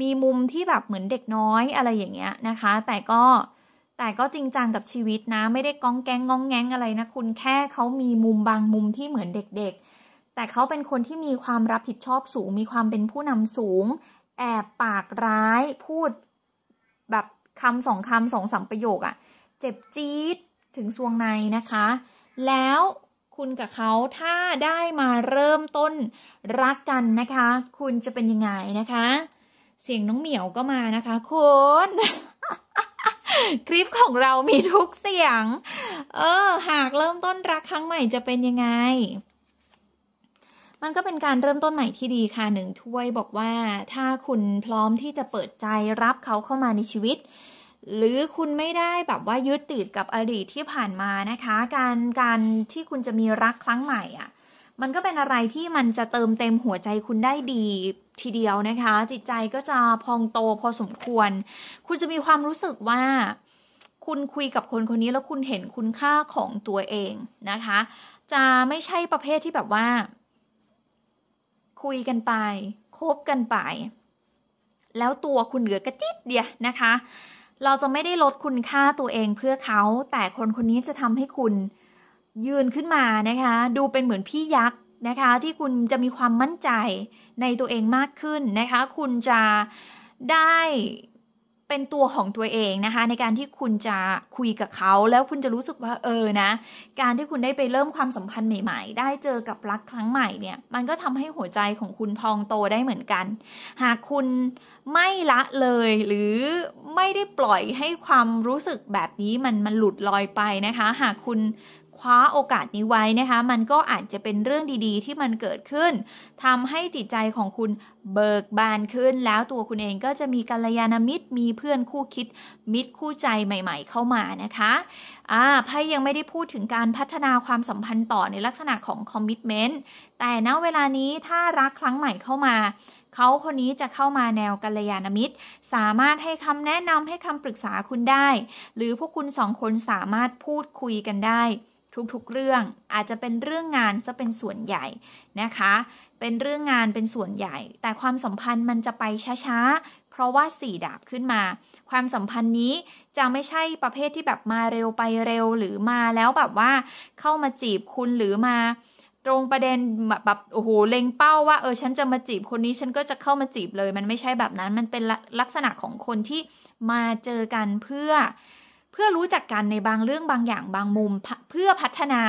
มีมุมที่แบบเหมือนเด็กน้อยอะไรอย่างเงี้ยนะคะ แต่ก็แต่ก็จริงจังกับชีวิตนะ ไม่ได้ก้องแกงงองแงงอะไรนะคุณ แค่เขามีมุมบางมุมที่เหมือนเด็ก ๆแต่เขาเป็นคนที่มีความรับผิดชอบสูง มีความเป็นผู้นำสูง แอบปากร้าย พูด แบบคำสองคำสองสามประโยคอะเจ็บจี๊ดถึงสวงในนะคะ แล้วคุณกับเขาถ้าได้มาเริ่มต้นรักกันนะคะ คุณจะเป็นยังไงนะคะ เสียงน้องเหมียวก็มานะคะคุณคลิปของเรามีทุกเสียง เออ หากเริ่มต้น รักครั้งใหม่จะเป็นยังไงมันก็เป็นการเริ่มต้นใหม่ที่ดีค่ะหนึ่งถ้วยบอกว่าถ้าคุณพร้อมที่จะเปิดใจรับเขาเข้ามาในชีวิตหรือคุณไม่ได้แบบว่ายึดติดกับอดีตที่ผ่านมานะคะ การการที่คุณจะมีรักครั้งใหม่อะ่ะ มันก็เป็นอะไรที่มันจะเติมเต็มหัวใจคุณได้ดีทีเดียวนะคะ จิตใจก็จะพองโตพอสมควร คุณจะมีความรู้สึกว่า คุณคุยกับคนคนนี้แล้วคุณเห็นคุณค่าของตัวเองนะคะ จะไม่ใช่ประเภทที่แบบว่าคุยกันไป คบกันไป แล้วตัวคุณเหลือกระจิดเดียนะคะ เราจะไม่ได้ลดคุณค่าตัวเองเพื่อเขา แต่คนคนนี้จะทำให้คุณยืนขึ้นมานะคะ ดูเป็นเหมือนพี่ยักษ์นะคะ ที่คุณจะมีความมั่นใจในตัวเองมากขึ้นนะคะ คุณจะได้เป็นตัวของตัวเองนะคะในการที่คุณจะคุยกับเขา แล้วคุณจะรู้สึกว่าเออนะ การที่คุณได้ไปเริ่มความสัมพันธ์ใหม่ ๆ ได้เจอกับรักครั้งใหม่เนี่ย มันก็ทำให้หัวใจของคุณพองโตได้เหมือนกัน หากคุณไม่ละเลยหรือไม่ได้ปล่อยให้ความรู้สึกแบบนี้มันมันหลุดลอยไปนะคะ หากคุณคว้าโอกาสนี้ไว้นะคะ มันก็อาจจะเป็นเรื่องดีๆ ที่มันเกิดขึ้นทำให้จิตใจของคุณเบิกบานขึ้น แล้วตัวคุณเองก็จะมีกัลยาณมิตร มีเพื่อนคู่คิด มิตรคู่ใจใหม่ๆ เข้ามานะคะอ่าไพ่ยังไม่ได้พูดถึงการพัฒนาความสัมพันธ์ต่อในลักษณะของคอมมิชเมนต์ แต่ณ เวลานี้ถ้ารักครั้งใหม่เข้ามา เขาคนนี้จะเข้ามาแนวกัลยาณมิตร สามารถให้คำแนะนำให้คำปรึกษาคุณได้ หรือพวกคุณสองคนสามารถพูดคุยกันได้ทุกๆเรื่องอาจจะเป็นเรื่องงานซะเป็นส่วนใหญ่นะคะ เป็นเรื่องงานเป็นส่วนใหญ่ แต่ความสัมพันธ์มันจะไปช้าๆ เพราะว่าสี่ดาบขึ้นมา ความสัมพันธ์นี้จะไม่ใช่ประเภทที่แบบมาเร็วไปเร็วหรือมาแล้วแบบว่า เข้ามาจีบคุณหรือมา ตรงประเด็นแบบโอ้โหเล็งเป้าว่าเออ ฉันจะมาจีบคนนี้ฉันก็จะเข้ามาจีบเลย มันไม่ใช่แบบนั้นมันเป็นลักษณะของคนที่มาเจอกันเพื่อเพื่อรู้จักกันในบางเรื่องบางอย่างบางมุมเพื่อพัฒนา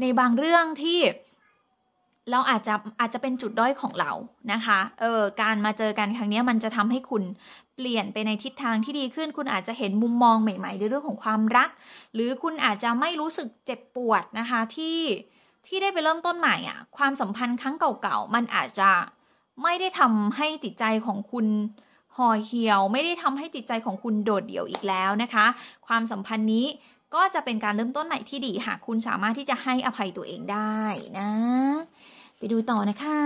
ในบางเรื่องที่ เราอาจจะอาจจะเป็นจุดด้อยของเรานะคะเออการมาเจอกันครั้งนี้มันจะทำให้คุณเปลี่ยนไปในทิศทางที่ดีขึ้น คุณอาจจะเห็นมุมมองใหม่ๆในเรื่องของความรัก หรือคุณอาจจะไม่รู้สึกเจ็บปวดนะคะ ที่ที่ได้ไปเริ่มต้นใหม่อะ่ะ ความสัมพันธ์ครั้งเก่าๆมันอาจจะไม่ได้ทำให้จิตใจของคุณห่อเหี่ยวไม่ได้ทำให้จิตใจของคุณโดดเดี่ยวอีกแล้วนะคะ ความสัมพันธ์นี้ก็จะเป็นการเริ่มต้นใหม่ที่ดี หากคุณสามารถที่จะให้อภัยตัวเองได้นะ ไปดูต่อนะคะ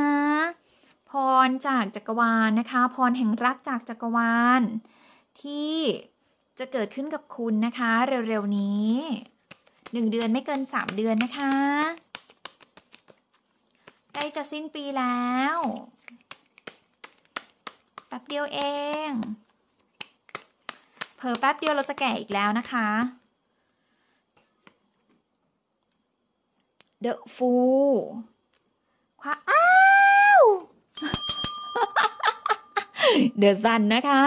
พรจากจักรวาลนะคะ พรแห่งรักจากจักรวาล ที่จะเกิดขึ้นกับคุณนะคะเร็วๆนี้ หนึ่งเดือนไม่เกินสามเดือนนะคะ ใกล้จะสิ้นปีแล้วแป๊บเดียวเอง เผลอแป๊บเดียวเราจะแกะอีกแล้วนะคะ The Fool คว้าอ้าว The Sun นะคะ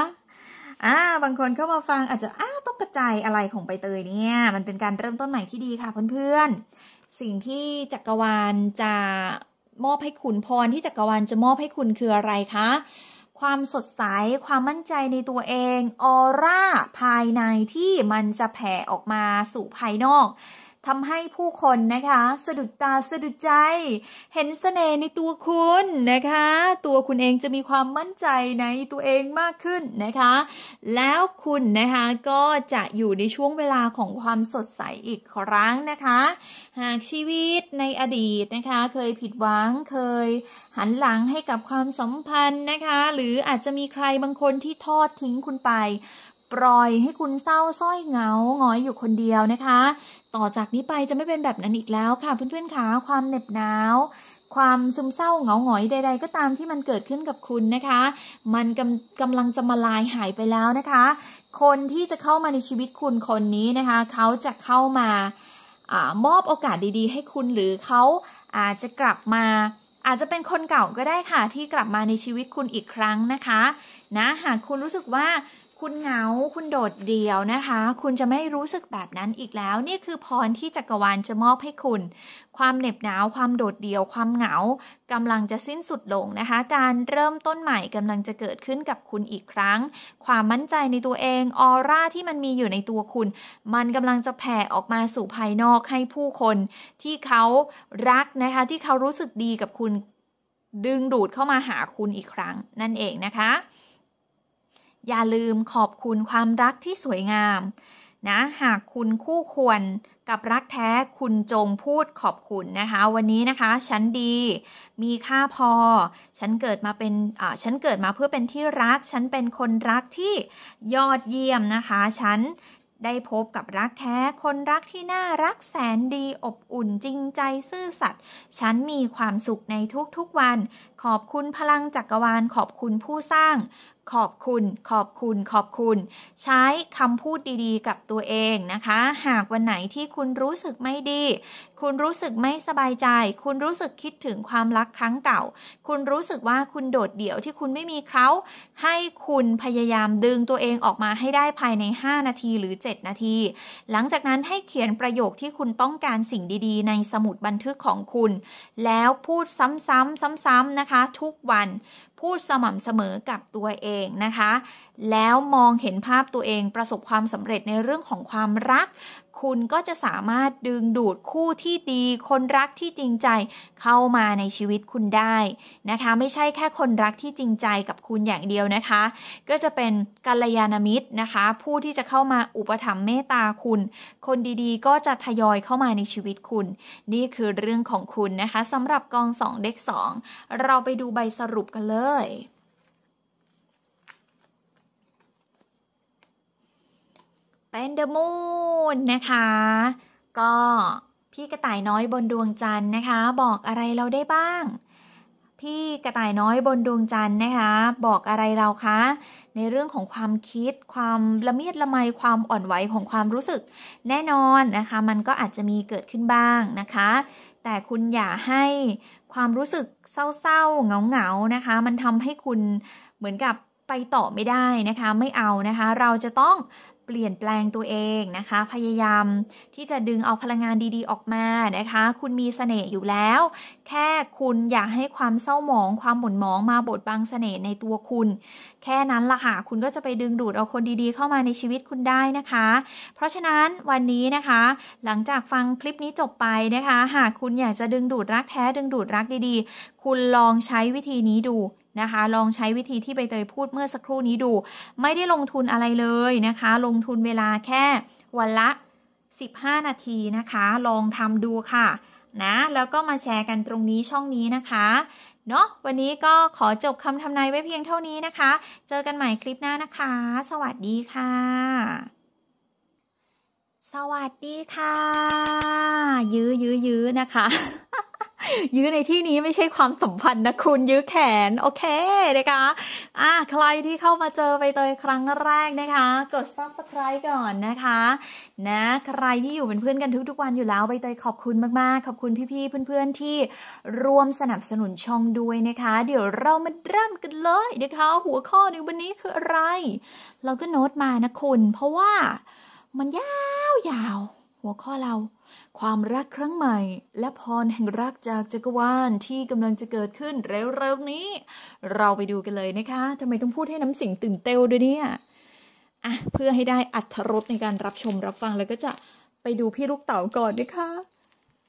อ่าบางคนเข้ามาฟังอาจจะอ้าวต้องกระจายอะไรของใบเตยเนี่ย มันเป็นการเริ่มต้นใหม่ที่ดีค่ะเพื่อนๆ สิ่งที่จักรวาลจะมอบให้คุณพรที่จักรวาลจะมอบให้คุณคืออะไรคะความสดใสความมั่นใจในตัวเอง ออร่าภายในที่มันจะแผ่ออกมาสู่ภายนอกทำให้ผู้คนนะคะสะดุดตาสะดุดใจเห็นสเสน่ห์ในตัวคุณนะคะ ตัวคุณเองจะมีความมั่นใจในตัวเองมากขึ้นนะคะ แล้วคุณนะคะก็จะอยู่ในช่วงเวลาของความสดใสอีกครั้งนะคะ หากชีวิตในอดีตนะคะ เคยผิดหวัง เคยหันหลังให้กับความสัมพันธ์นะคะ หรืออาจจะมีใครบางคนที่ทอดทิ้งคุณไป ปล่อยให้คุณเศร้าส้อยเหงาหงอยอยู่คนเดียวนะคะต่อจากนี้ไปจะไม่เป็นแบบนั้นอีกแล้วค่ะเพื่อนๆคะความเหน็บหนาว ความซึมเศร้าเหงาหงอยใดๆ ก็ตามที่มันเกิดขึ้นกับคุณนะคะ มันกำกำลังจะมาลายหายไปแล้วนะคะ คนที่จะเข้ามาในชีวิตคุณคนนี้นะคะ เขาจะเข้ามาอมอบโอกาสดีๆให้คุณหรือเขาอาจจะกลับมาอาจจะเป็นคนเก่าก็ได้ค่ะที่กลับมาในชีวิตคุณอีกครั้งนะคะนะหากคุณรู้สึกว่าคุณเหงา คุณโดดเดี่ยวนะคะ คุณจะไม่รู้สึกแบบนั้นอีกแล้ว นี่คือพรที่จักรวาลจะมอบให้คุณ ความเหน็บหนาวความโดดเดี่ยว ความเหงากำลังจะสิ้นสุดลงนะคะ การเริ่มต้นใหม่กำลังจะเกิดขึ้นกับคุณอีกครั้ง ความมั่นใจในตัวเองออร่าที่มันมีอยู่ในตัวคุณ มันกำลังจะแผ่ออกมาสู่ภายนอกให้ผู้คน ที่เขารักนะคะ ที่เขารู้สึกดีกับคุณดึงดูดเข้ามาหาคุณอีกครั้ง นั่นเองนะคะอย่าลืมขอบคุณความรักที่สวยงาม นะ หากคุณคู่ควรกับรักแท้คุณจงพูดขอบคุณนะคะ วันนี้นะคะ ฉันดีมีค่าพอ ฉันเกิดมาเป็นฉันเกิดมาเพื่อเป็นที่รัก ฉันเป็นคนรักที่ยอดเยี่ยมนะคะ ฉันได้พบกับรักแท้ คนรักที่น่ารักแสนดีอบอุ่นจริงใจซื่อสัตย์ฉันมีความสุขในทุกๆวัน ขอบคุณพลังจักรวาลขอบคุณผู้สร้างขอบคุณ ขอบคุณ ขอบคุณ ใช้คำพูดดีๆกับตัวเองนะคะ หากวันไหนที่คุณรู้สึกไม่ดี คุณรู้สึกไม่สบายใจ คุณรู้สึกคิดถึงความรักครั้งเก่า คุณรู้สึกว่าคุณโดดเดี่ยวที่คุณไม่มีเขา ให้คุณพยายามดึงตัวเองออกมาให้ได้ภายใน 5 นาทีหรือ 7 นาที หลังจากนั้นให้เขียนประโยคที่คุณต้องการสิ่งดีๆ ในสมุดบันทึกของคุณ แล้วพูดซ้ำๆซ้ำๆนะคะ ทุกวันพูดสม่ำเสมอกับตัวเองนะคะ แล้วมองเห็นภาพตัวเองประสบความสำเร็จในเรื่องของความรักคุณก็จะสามารถดึงดูดคู่ที่ดีคนรักที่จริงใจเข้ามาในชีวิตคุณได้นะคะ ไม่ใช่แค่คนรักที่จริงใจกับคุณอย่างเดียวนะคะ ก็จะเป็น กัลยาณมิตรนะคะ ผู้ที่จะเข้ามาอุปถัมภ์เมตตาคุณ คนดีๆก็จะทยอยเข้ามาในชีวิตคุณ นี่คือเรื่องของคุณนะคะสำหรับกองสองเด็กสองเราไปดูใบสรุปกันเลยป็นเดอะมูนนะคะ ก็พี่กระต่ายน้อยบนดวงจันทร์นะคะ บอกอะไรเราได้บ้าง พี่กระต่ายน้อยบนดวงจันทร์นะคะ บอกอะไรเราคะในเรื่องของความคิดความละเมียดละไมความอ่อนไหวของความรู้สึกแน่นอนนะคะ มันก็อาจจะมีเกิดขึ้นบ้างนะคะ แต่คุณอย่าให้ความรู้สึกเศร้าๆเหงาๆนะคะ มันทำให้คุณเหมือนกับไปต่อไม่ได้นะคะ ไม่เอานะคะ เราจะต้องเปลี่ยนแปลงตัวเองนะคะ พยายามที่จะดึงเอาพลังงานดี ๆออกมานะคะ คุณมีสเสน่ห์อยู่แล้ว แค่คุณอยากให้ความเศร้าหมองความหม่นหมองมาบดบังสเสน่ห์ในตัวคุณแค่นั้นละค่ะ คุณก็จะไปดึงดูดเอาคนดีๆเข้ามาในชีวิตคุณได้นะคะ เพราะฉะนั้นวันนี้นะคะ หลังจากฟังคลิปนี้จบไปนะคะ หากคุณอยากจะดึงดูดรักแท้ ดึงดูดรักดีๆ คุณลองใช้วิธีนี้ดูนะคะ ลองใช้วิธีที่ใบเตยพูดเมื่อสักครู่นี้ดู ไม่ได้ลงทุนอะไรเลยนะคะ ลงทุนเวลาแค่วันละ 15 นาทีนะคะ ลองทำดูค่ะนะ แล้วก็มาแชร์กันตรงนี้ช่องนี้นะคะเนาะวันนี้ก็ขอจบคำทำนายไว้เพียงเท่านี้นะคะ เจอกันใหม่คลิปหน้านะคะ สวัสดีค่ะสวัสดีค่ะ ยื้อยื้อยื้อนะคะ ยื้อในที่นี้ไม่ใช่ความสัมพันธ์นะคุณยื้อแขน โอเคนะคะอ่าใครที่เข้ามาเจอไปเตยครั้งแรกนะคะกด subscribe ก่อนนะคะ นะ ใครที่อยู่เป็นเพื่อนกันทุกๆวันอยู่แล้วใบเตยขอบคุณมากๆ ขอบคุณพี่ๆเพื่อน ๆที่ร่วมสนับสนุนช่องด้วยนะคะ เดี๋ยวเรามาเริ่มกันเลยนะคะ หัวข้อในวันนี้คืออะไร เราก็โน้ตมานะคุณ เพราะว่ามันยาวยาวหัวข้อเราความรักครั้งใหม่และพรแห่งรักจากจักรวาลที่กำลังจะเกิดขึ้นเร็วๆนี้ เราไปดูกันเลยนะคะทำไมต้องพูดให้น้ำสิงตื่นเต้นด้วยเนี่ยอ่ะเพื่อให้ได้อัธรสในการรับชมรับฟังแล้วก็จะไปดูพี่ลูกเต๋าก่อนนะคะ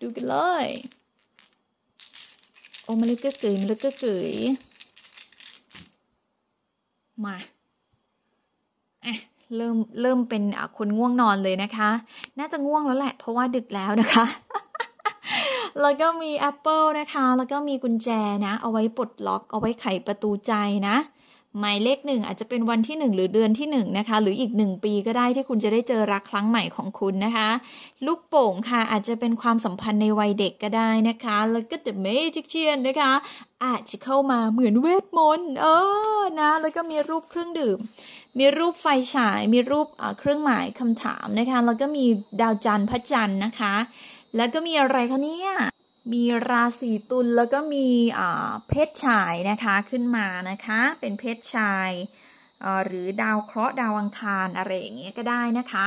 ดูกันเลยโอมาลิกเกอร์เกยมาลิกเกอร์เกยมาเริ่มเริ่มเป็นคนง่วงนอนเลยนะคะ น่าจะง่วงแล้วแหละ เพราะว่าดึกแล้วนะคะ แล้วก็มี Apple นะคะ แล้วก็มีกุญแจนะ เอาไว้ปลดล็อก เอาไว้ไขประตูใจนะหมายเลขหนึ่งอาจจะเป็นวันที่1หรือเดือนที่1นะคะ หรืออีก1ปีก็ได้ที่คุณจะได้เจอรักครั้งใหม่ของคุณนะคะลูกโป่งค่ะอาจจะเป็นความสัมพันธ์ในวัยเด็กก็ได้นะคะ แล้วก็จะเมจิกเชียนนะคะ อาจจะเข้ามาเหมือนเวทมนต์เออนะ แล้วก็มีรูปเครื่องดื่ม มีรูปไฟฉายมีรูปเครื่องหมายคำถามนะคะแล้วก็มีดาวจันทร์พระจันทร์นะคะ แล้วก็มีอะไรคะเนี่ยมีราศีตุลแล้วก็มีเพชรชายนะคะ ขึ้นมานะคะ เป็นเพชรชายหรือดาวเคราะห์ดาวอังคาร อะไรอย่างเงี้ยก็ได้นะคะ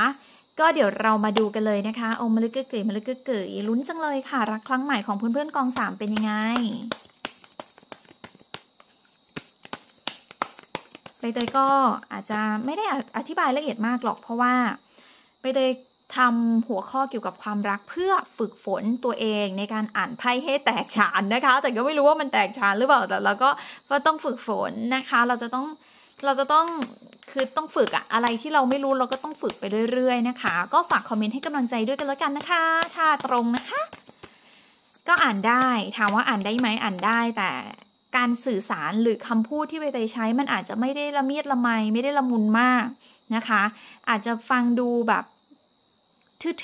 ก็เดี๋ยวเรามาดูกันเลยนะคะอมาลึกเกยมาลึกเกยลุ้นจังเลยค่ะ รักครั้งใหม่ของเพื่อนๆกองสามเป็นยังไงใบเตยก็อาจจะไม่ได้อธิบายละเอียดมากหรอกเพราะว่าใบเตยทำหัวข้อเกี่ยวกับความรักเพื่อฝึกฝนตัวเองในการอ่านไพ่ให้แตกฉานนะคะ แต่ก็ไม่รู้ว่ามันแตกฉานหรือเปล่า แต่เราก็ก็ต้องฝึกฝนนะคะ เราจะต้อง เราจะต้อง คือต้องฝึกอะอะไรที่เราไม่รู้เราก็ต้องฝึกไปเรื่อยๆนะคะ ก็ฝากคอมเมนต์ให้กำลังใจด้วยกันแล้วกันนะคะ ถ้าตรงนะคะ ก็อ่านได้ ถามว่าอ่านได้ไหม อ่านได้ แต่การสื่อสารหรือคำพูดที่ใบเตยใช้ มันอาจจะไม่ได้ละเมียดละไม ไม่ได้ละมุนมากนะคะ อาจจะฟังดูแบบ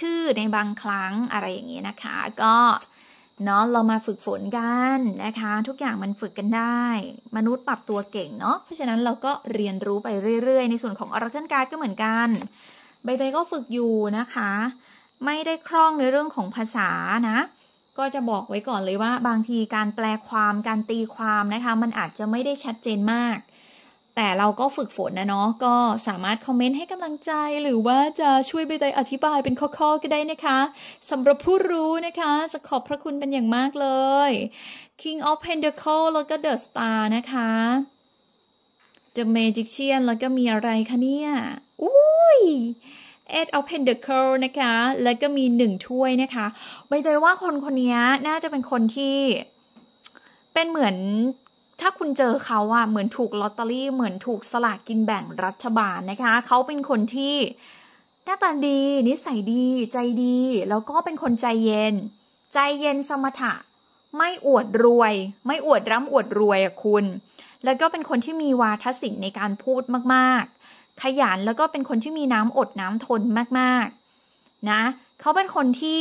ทื่อๆ ในบางครั้งอะไรอย่างนี้นะคะก็เนาะเรามาฝึกฝนกันนะคะ ทุกอย่างมันฝึกกันได้ มนุษย์ปรับตัวเก่งเนาะเพราะฉะนั้นเราก็เรียนรู้ไปเรื่อย ๆ ในส่วนของอ o r a c l การ์ดก็เหมือนกัน ใบเตยก็ฝึกอยู่นะคะ ไม่ได้คล่องในเรื่องของภาษานะก็จะบอกไว้ก่อนเลยว่า บางทีการแปลความการตีความนะคะมันอาจจะไม่ได้ชัดเจนมากแต่เราก็ฝึกฝนนะเนาะก็สามารถคอมเมนต์ให้กำลังใจหรือว่าจะช่วยใบเตยอธิบายเป็นข้อๆก็ได้นะคะสำหรับผู้รู้นะคะ จะขอบพระคุณเป็นอย่างมากเลย King of Pentacle แล้วก็ The Star นะคะ The Magician แล้วก็มีอะไรคะเนี่ยอุ้ย Eight of Pentacles นะคะ แล้วก็มีหนึ่งถ้วยนะคะใบเตยว่าคนคนนี้น่าจะเป็นคนที่เป็นเหมือนถ้าคุณเจอเขาอะเหมือนถูกลอตเตอรี่เหมือนถูกสลากกินแบ่งรัฐบาลนะคะ เขาเป็นคนที่หน้าตาดี นิสัยดีใจดี แล้วก็เป็นคนใจเย็น ใจเย็นสมถะ ไม่อวดรวย ไม่อวดร่ำอวดรวยอะคุณ แล้วก็เป็นคนที่มีวาทศิลป์ในการพูดมาก ๆ ขยันแล้วก็เป็นคนที่มีน้ำอดน้ำทนมากๆ นะ เขาเป็นคนที่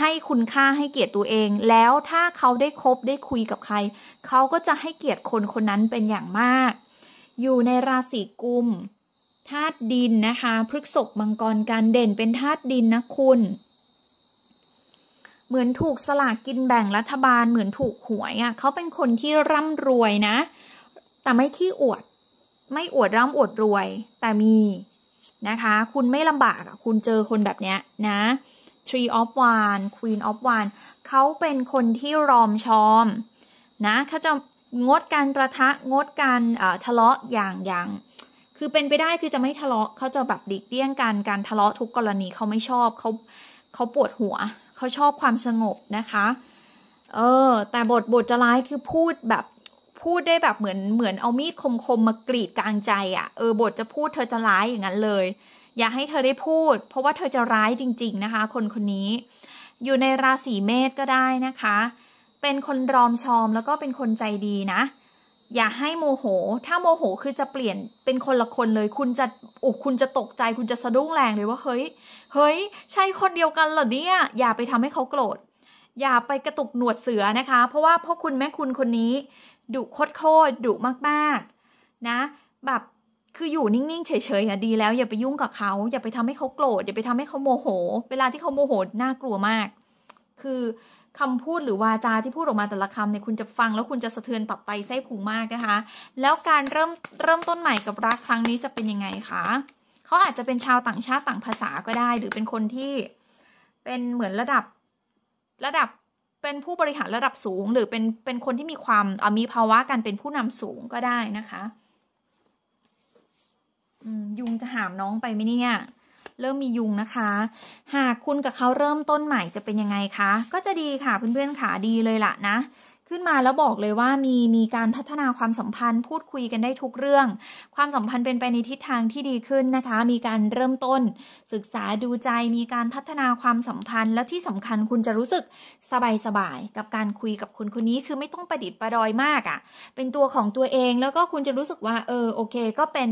ให้คุณค่าให้เกียรติตัวเอง แล้วถ้าเขาได้คบได้คุยกับใคร เขาก็จะให้เกียรติคนคนนั้นเป็นอย่างมาก อยู่ในราศีกุม ธาตุดินนะคะพฤกษบมังกรการเด่นเป็นธาตุดินนะคุณ เหมือนถูกสลากกินแบ่งรัฐบาลเหมือนถูกหวยอะ่ะ เขาเป็นคนที่ร่ำรวยนะ แต่ไม่ขี้อวด ไม่อวดร่ำอวดรวย แต่มีนะคะ คุณไม่ลำบากคุณเจอคนแบบเนี้ยนะ Tree of Wands Queen of Wands เขาเป็นคนที่รอมชอมนะเขาจะงดการประทะงดการทะเลาะอย่างอย่างคือเป็นไปได้คือจะไม่ทะเลาะเขาจะแบบดีกเลี่ยงกัน การทะเลาะทุกกรณีเขาไม่ชอบเขาเขาปวดหัว เขาชอบความสงบนะคะ เออแต่บทบทจะร้ายคือพูดแบบพูดได้แบบเหมือนเหมือนเอามีดคมๆ มากรีดกลางใจอะ่ะเออบทจะพูดเธอจะร้ายอย่างนั้นเลยอย่าให้เธอได้พูด เพราะว่าเธอจะร้ายจริง ๆนะคะ คนคนนี้ อยู่ในราศีเมษก็ได้นะคะ เป็นคนรอมชอมแล้วก็เป็นคนใจดีนะ อย่าให้โมโห ถ้าโมโหคือจะเปลี่ยนเป็นคนละคนเลยคุณจะอ้กคุณจะตกใจคุณจะสะดุ้งแรงเลยว่าเฮ้ยเฮ้ยใช่คนเดียวกันเหรอเนี่ยอย่าไปทำให้เขาโกรธอย่าไปกระตุกหนวดเสือนะคะ เพราะว่าพ่อคุณแม่คุณคนนี้ดุคโคตรดุมาก ๆนะ แบบคืออยู่นิ่งๆ เฉยๆค่ะดีแล้ว อย่าไปยุ่งกับเขา อย่าไปทำให้เขาโกรธอย่าไปทำให้เขาโมโห เวลาที่เขาโมโหน่ากลัวมาก คือคำพูดหรือวาจาที่พูดออกมาแต่ละคำเนี่ยคุณจะฟังแล้วคุณจะสะเทือนตับไตไส้พุงมากนะคะแล้วการเริ่มเริ่มต้นใหม่กับรักครั้งนี้จะเป็นยังไงคะเขาอาจจะเป็นชาวต่างชาติต่างภาษาก็ได้ หรือเป็นคนที่เป็นเหมือนระดับระดับเป็นผู้บริหารระดับสูง หรือเป็นเป็นคนที่มีความมีภาวะการเป็นผู้นำสูงก็ได้นะคะยุงจะหามน้องไปไหมเนี่ย เริ่มมียุงนะคะ หากคุณกับเขาเริ่มต้นใหม่จะเป็นยังไงคะ ก็จะดีค่ะเพื่อนๆค่ะดีเลยล่ะนะ ขึ้นมาแล้วบอกเลยว่ามีมีการพัฒนาความสัมพันธ์พูดคุยกันได้ทุกเรื่อง ความสัมพันธ์เป็นไปในทิศทางที่ดีขึ้นนะคะ มีการเริ่มต้น ศึกษาดูใจมีการพัฒนาความสัมพันธ์ แล้วที่สำคัญคุณจะรู้สึกสบายสบายกับการคุยกับคนคนนี้คือไม่ต้องประดิษฐ์ประดอยมากอะ่ะ เป็นตัวของตัวเองแล้วก็คุณจะรู้สึกว่า เออโอเคก็เป็น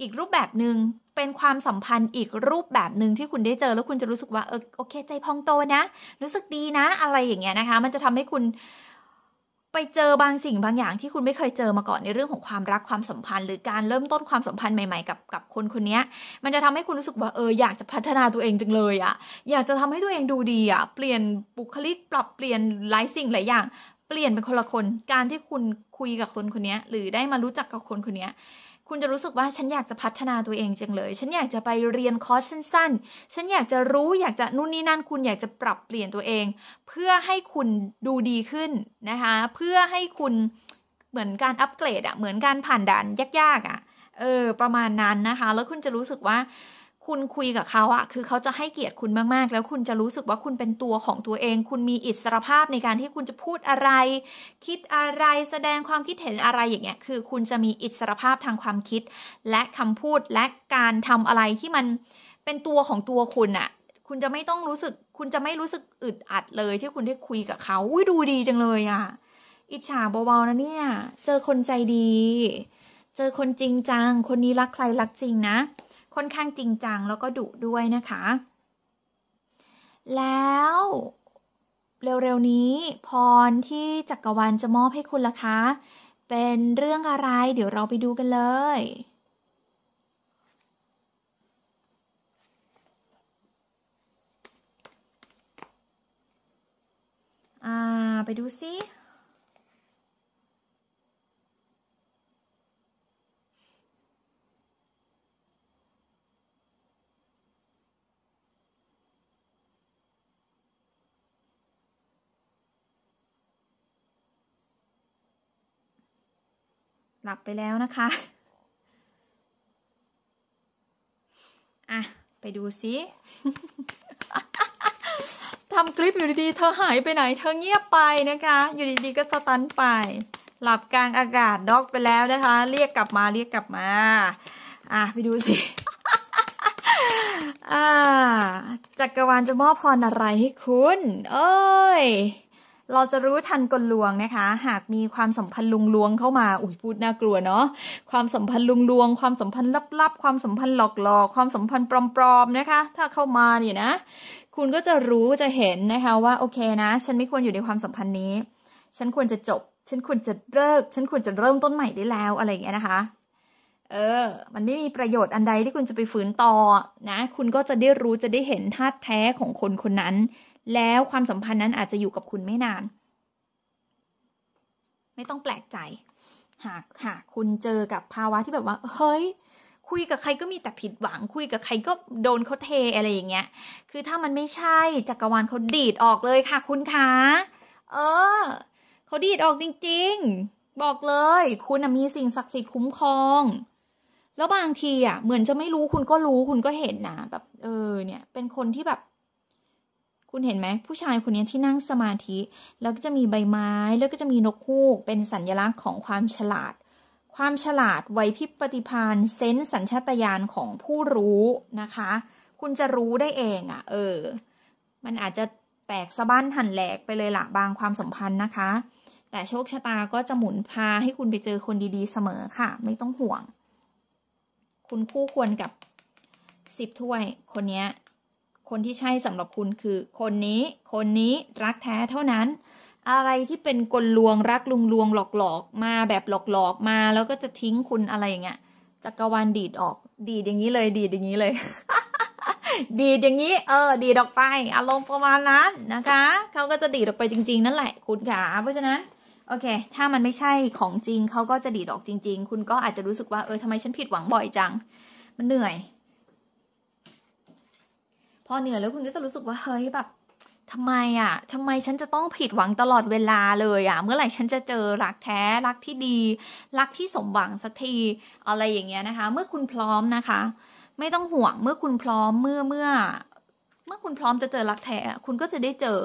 อีกรูปแบบหนึง่งเป็นความสัมพันธ์อีกรูปแบบหนึ่งที่คุณได้เจอ แล้วคุณจะรู้สึกว่าเออโอเค ใจพองโตนะ รู้สึกดีนะอะไรอย่างเงี้ยนะคะ มันจะทำให้คุณไปเจอบางสิ่งบางอย่างที่คุณไม่เคยเจอมาก่อนในเรื่องของความรักความสัมพันธ์ หรือการเริ่มต้นความสัมพันธ์ใหม่ๆกับกับคนคนนี้มันจะทำให้คุณรู้สึกว่าเอออยากจะพัฒนาตัวเองจังเลยอะ่ะ อยากจะทำให้ตัวเองดูดีอะ่ะ เปลี่ยนบุคลิกปรับเปลี่ยนหลายสิ่งหลายอย่าง เปลี่ยนเป็นคนละคน การที่คุณคุยกับคนคนนี้หรือได้มารู้จักกับคนคนนี้คุณจะรู้สึกว่าฉันอยากจะพัฒนาตัวเองจังเลย ฉันอยากจะไปเรียนคอร์สสั้นๆ ฉันอยากจะรู้ อยากจะนู่นนี่นั่น คุณอยากจะปรับเปลี่ยนตัวเอง เพื่อให้คุณดูดีขึ้นนะคะ เพื่อให้คุณเหมือนการอัปเกรดอะเหมือนการผ่านด่านยากๆอะเออ ประมาณนั้นนะคะ แล้วคุณจะรู้สึกว่าคุณคุยกับเขาอะคือเขาจะให้เกียรติคุณมากๆ แล้วคุณจะรู้สึกว่าคุณเป็นตัวของตัวเอง คุณมีอิสรภาพในการที่คุณจะพูดอะไร คิดอะไรแสดงความคิดเห็นอะไรอย่างเงี้ย คือ คุณจะมีอิสรภาพทางความคิด และคำพูดและการทำอะไรที่มันเป็นตัวของตัวคุณอะคุณจะไม่ต้องรู้สึก คุณจะไม่รู้สึกอึดอัดเลยที่คุณได้คุยกับเขา อุ้ยดูดีจังเลยอะอิจฉาเบาๆนะเนี่ย เจอคนใจดี เจอคนจริงจัง คนนี้รักใครรักจริงนะค่อนข้างจริงจังแล้วก็ดุด้วยนะคะ แล้วเร็วๆนี้พรที่จักกรวาลจะมอบให้คุณล่ะคะ เป็นเรื่องอะไรเดี๋ยวเราไปดูกันเลย ไปดูซิลับไปแล้วนะคะอ่ะไปดูซิทำคลิปอยู่ดีๆ เธอหายไปไหน เธอเงียบไปนะคะ อยู่ดีๆ ก็สตันไป หลับกลางอากาศด็อกไปแล้วนะคะ เรียกกลับมา เรียกกลับมาอ่ะไปดูสิจักรวาลจะมอบพรอะไรให้คุณเอ้ยเราจะรู้ทันกลลวงนะคะ หากมีความสัมพันธ์ลุงลวงเข้ามา อุ้ยพูดน่ากลัวเนาะ ความสัมพันธ์ลุงลวง ความสัมพันธ์ลับ ๆ ความสัมพันธ์หลอกๆ ความสัมพันธ์ปลอม ๆ นะคะ ถ้าเข้ามาเนี่ยนะ คุณก็จะรู้จะเห็นนะคะ ว่าโอเคนะ ฉันไม่ควรอยู่ในความสัมพันธ์นี้ ฉันควรจะจบ ฉันควรจะเลิก ฉันควรจะเริ่มต้นใหม่ได้แล้วอะไรอย่างเงี้ยนะคะ เออ มันไม่มีประโยชน์อันใดที่คุณจะไปฝืนต่อนะ คุณก็จะได้รู้จะได้เห็นท่าแท้ของคนคนนั้นแล้วความสัมพันธ์นั้นอาจจะอยู่กับคุณไม่นาน ไม่ต้องแปลกใจ หากหากคุณเจอกับภาวะที่แบบว่าเฮ้ยคุยกับใครก็มีแต่ผิดหวัง คุยกับใครก็โดนเขาเทอะไรอย่างเงี้ย คือถ้ามันไม่ใช่ จักรวาลเขาดีดออกเลยค่ะ คุณคะ เออ เขาดีดออกจริง ๆ บอกเลยคุณมีสิ่งศักดิ์สิทธิ์คุ้มครอง แล้วบางทีอ่ะเหมือนจะไม่รู้คุณก็รู้คุณก็เห็นนะแบบเออเนี่ย เป็นคนที่แบบคุณเห็นไหมผู้ชายคนนี้ที่นั่งสมาธิ แล้วก็จะมีใบไม้แล้วก็จะมีนกฮูกเป็นสัญญลักษณ์ของความฉลาด ความฉลาดไวพิปฏิพานเซนสัญชาตญาณของผู้รู้นะคะ คุณจะรู้ได้เองอะ่ะเออ มันอาจจะแตกสะบั้นหั่นแหลกไปเลยละบางความสัมพันธ์นะคะ แต่โชคชะตาก็จะหมุนพา ให้คุณไปเจอคนดีๆเสมอค่ะ ไม่ต้องห่วง คุณคู่ควรกับสิบถ้วยคนนี้คนที่ใช่สำหรับคุณคือคนนี้ คนนี้รักแท้เท่านั้น อะไรที่เป็นกลลวงรักลุงลวงหลอกหลอกมาแบบหลอกหลอกมาแล้วก็จะทิ้งคุณอะไรอย่างเงี้ยจักรวาลดีดออกดีดอย่างนี้เลยดีดอย่างนี้เลย ดีดอย่างนี้ เออ ดีดออกไปอารมณ์ประมาณนั้นนะคะเขาก็จะดีดออกไปจริงๆนั่นแหละคุณขาเพราะฉะนั้นโอเค ถ้ามันไม่ใช่ของจริงเขาก็จะดีดออกจริงๆ คุณก็อาจจะรู้สึกว่าเออทำไมฉันผิดหวังบ่อยจัง มันเหนื่อยพอเหนื่อยแล้วคุณก็จะรู้สึกว่าเฮ้ยแบบทำไมอ่ะทำไมฉันจะต้องผิดหวังตลอดเวลาเลยอ่ะเมื่อไหร่ฉันจะเจอรักแท้ รักที่ดี รักที่สมหวังสักทีอะไรอย่างเงี้ยนะคะ เมื่อคุณพร้อมนะคะ ไม่ต้องห่วงเมื่อคุณพร้อมเมื่อเมื่อ เมื่อคุณพร้อมจะเจอรักแท้คุณก็จะได้เจอ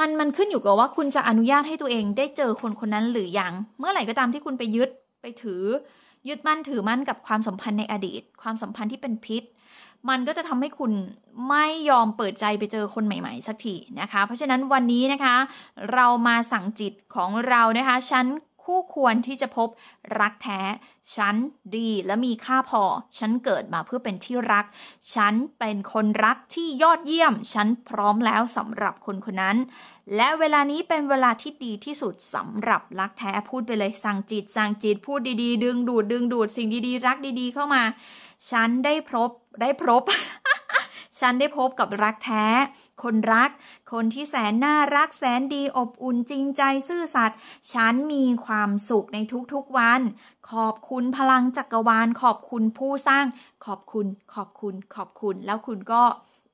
มันมันขึ้นอยู่กับว่า คุณจะอนุญาตให้ตัวเองได้เจอคนคนนั้นหรือยัง เมื่อไหร่ก็ตามที่คุณไปยึดไปถือ ยึดมั่นถือมั่นกับความสัมพันธ์ในอดีต ความสัมพันธ์ที่เป็นพิษมันก็จะทำให้คุณไม่ยอมเปิดใจไปเจอคนใหม่ๆสักทีนะคะ เพราะฉะนั้นวันนี้นะคะ เรามาสั่งจิตของเรานะคะ ฉันคู่ควรที่จะพบรักแท้ฉันดีและมีค่าพอฉันเกิดมาเพื่อเป็นที่รัก ฉันเป็นคนรักที่ยอดเยี่ยม ฉันพร้อมแล้วสำหรับคนคนนั้น และเวลานี้เป็นเวลาที่ดีที่สุดสำหรับรักแท้พูดไปเลย สั่งจิต สั่งจิตพูดดีๆ ดึงดูดดึงดูดสิ่งดีๆ รักดี ๆ เข้ามาฉันได้พบได้พบ ฉันได้พบกับรักแท้ คนรัก คนที่แสนน่ารักแสนดีอบอุ่นจริงใจซื่อสัตย์ ฉันมีความสุขในทุกๆวันขอบคุณพลังจักรวาล ขอบคุณผู้สร้าง ขอบคุณขอบคุณขอบคุณ แล้วคุณก็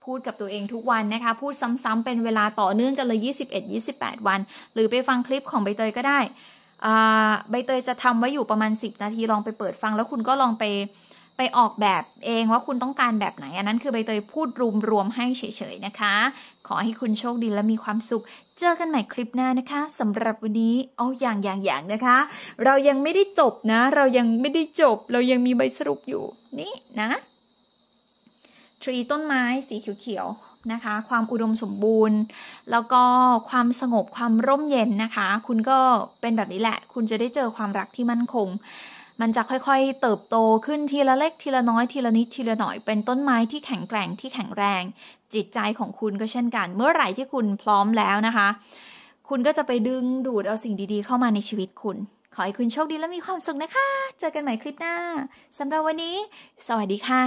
พูดกับตัวเองทุกวันนะคะพูดซ้ำๆเป็นเวลาต่อเนื่องกันเลย21-28 วัน หรือไปฟังคลิปของใบเตยก็ได้ใบเตยจะทำไว้อยู่ประมาณ10นาทีลองไปเปิดฟังแล้วคุณก็ลองไปไปออกแบบเองว่าคุณต้องการแบบไหนอันนั้น คือใบเตยพูดรวมๆให้เฉยๆนะคะ ขอให้คุณโชคดีและมีความสุข เจอกันใหม่คลิปหน้านะคะสำหรับวันนี้เอาอย่างอย่างอย่างนะคะ เรายังไม่ได้จบนะ เรายังไม่ได้จบ เรายังมีใบสรุปอยู่นี่นะทรีต้นไม้สีเขียวๆนะคะ ความอุดมสมบูรณ์แล้วก็ความสงบความร่มเย็นนะคะ คุณก็เป็นแบบนี้แหละ คุณจะได้เจอความรักที่มั่นคงมันจะค่อย ๆ เติบโตขึ้น ทีละเล็กทีละน้อยทีละนิด ทีละหน่อย เป็นต้นไม้ที่แข็งแกร่งที่แข็งแรง จิตใจของคุณก็เช่นกัน เมื่อไหร่ที่คุณพร้อมแล้วนะคะ คุณก็จะไปดึงดูดเอาสิ่งดี ๆเข้ามาในชีวิตคุณ ขอให้คุณโชคดีและมีความสุขนะคะ เจอกันใหม่คลิปหน้าสำหรับวันนี้ สวัสดีค่ะ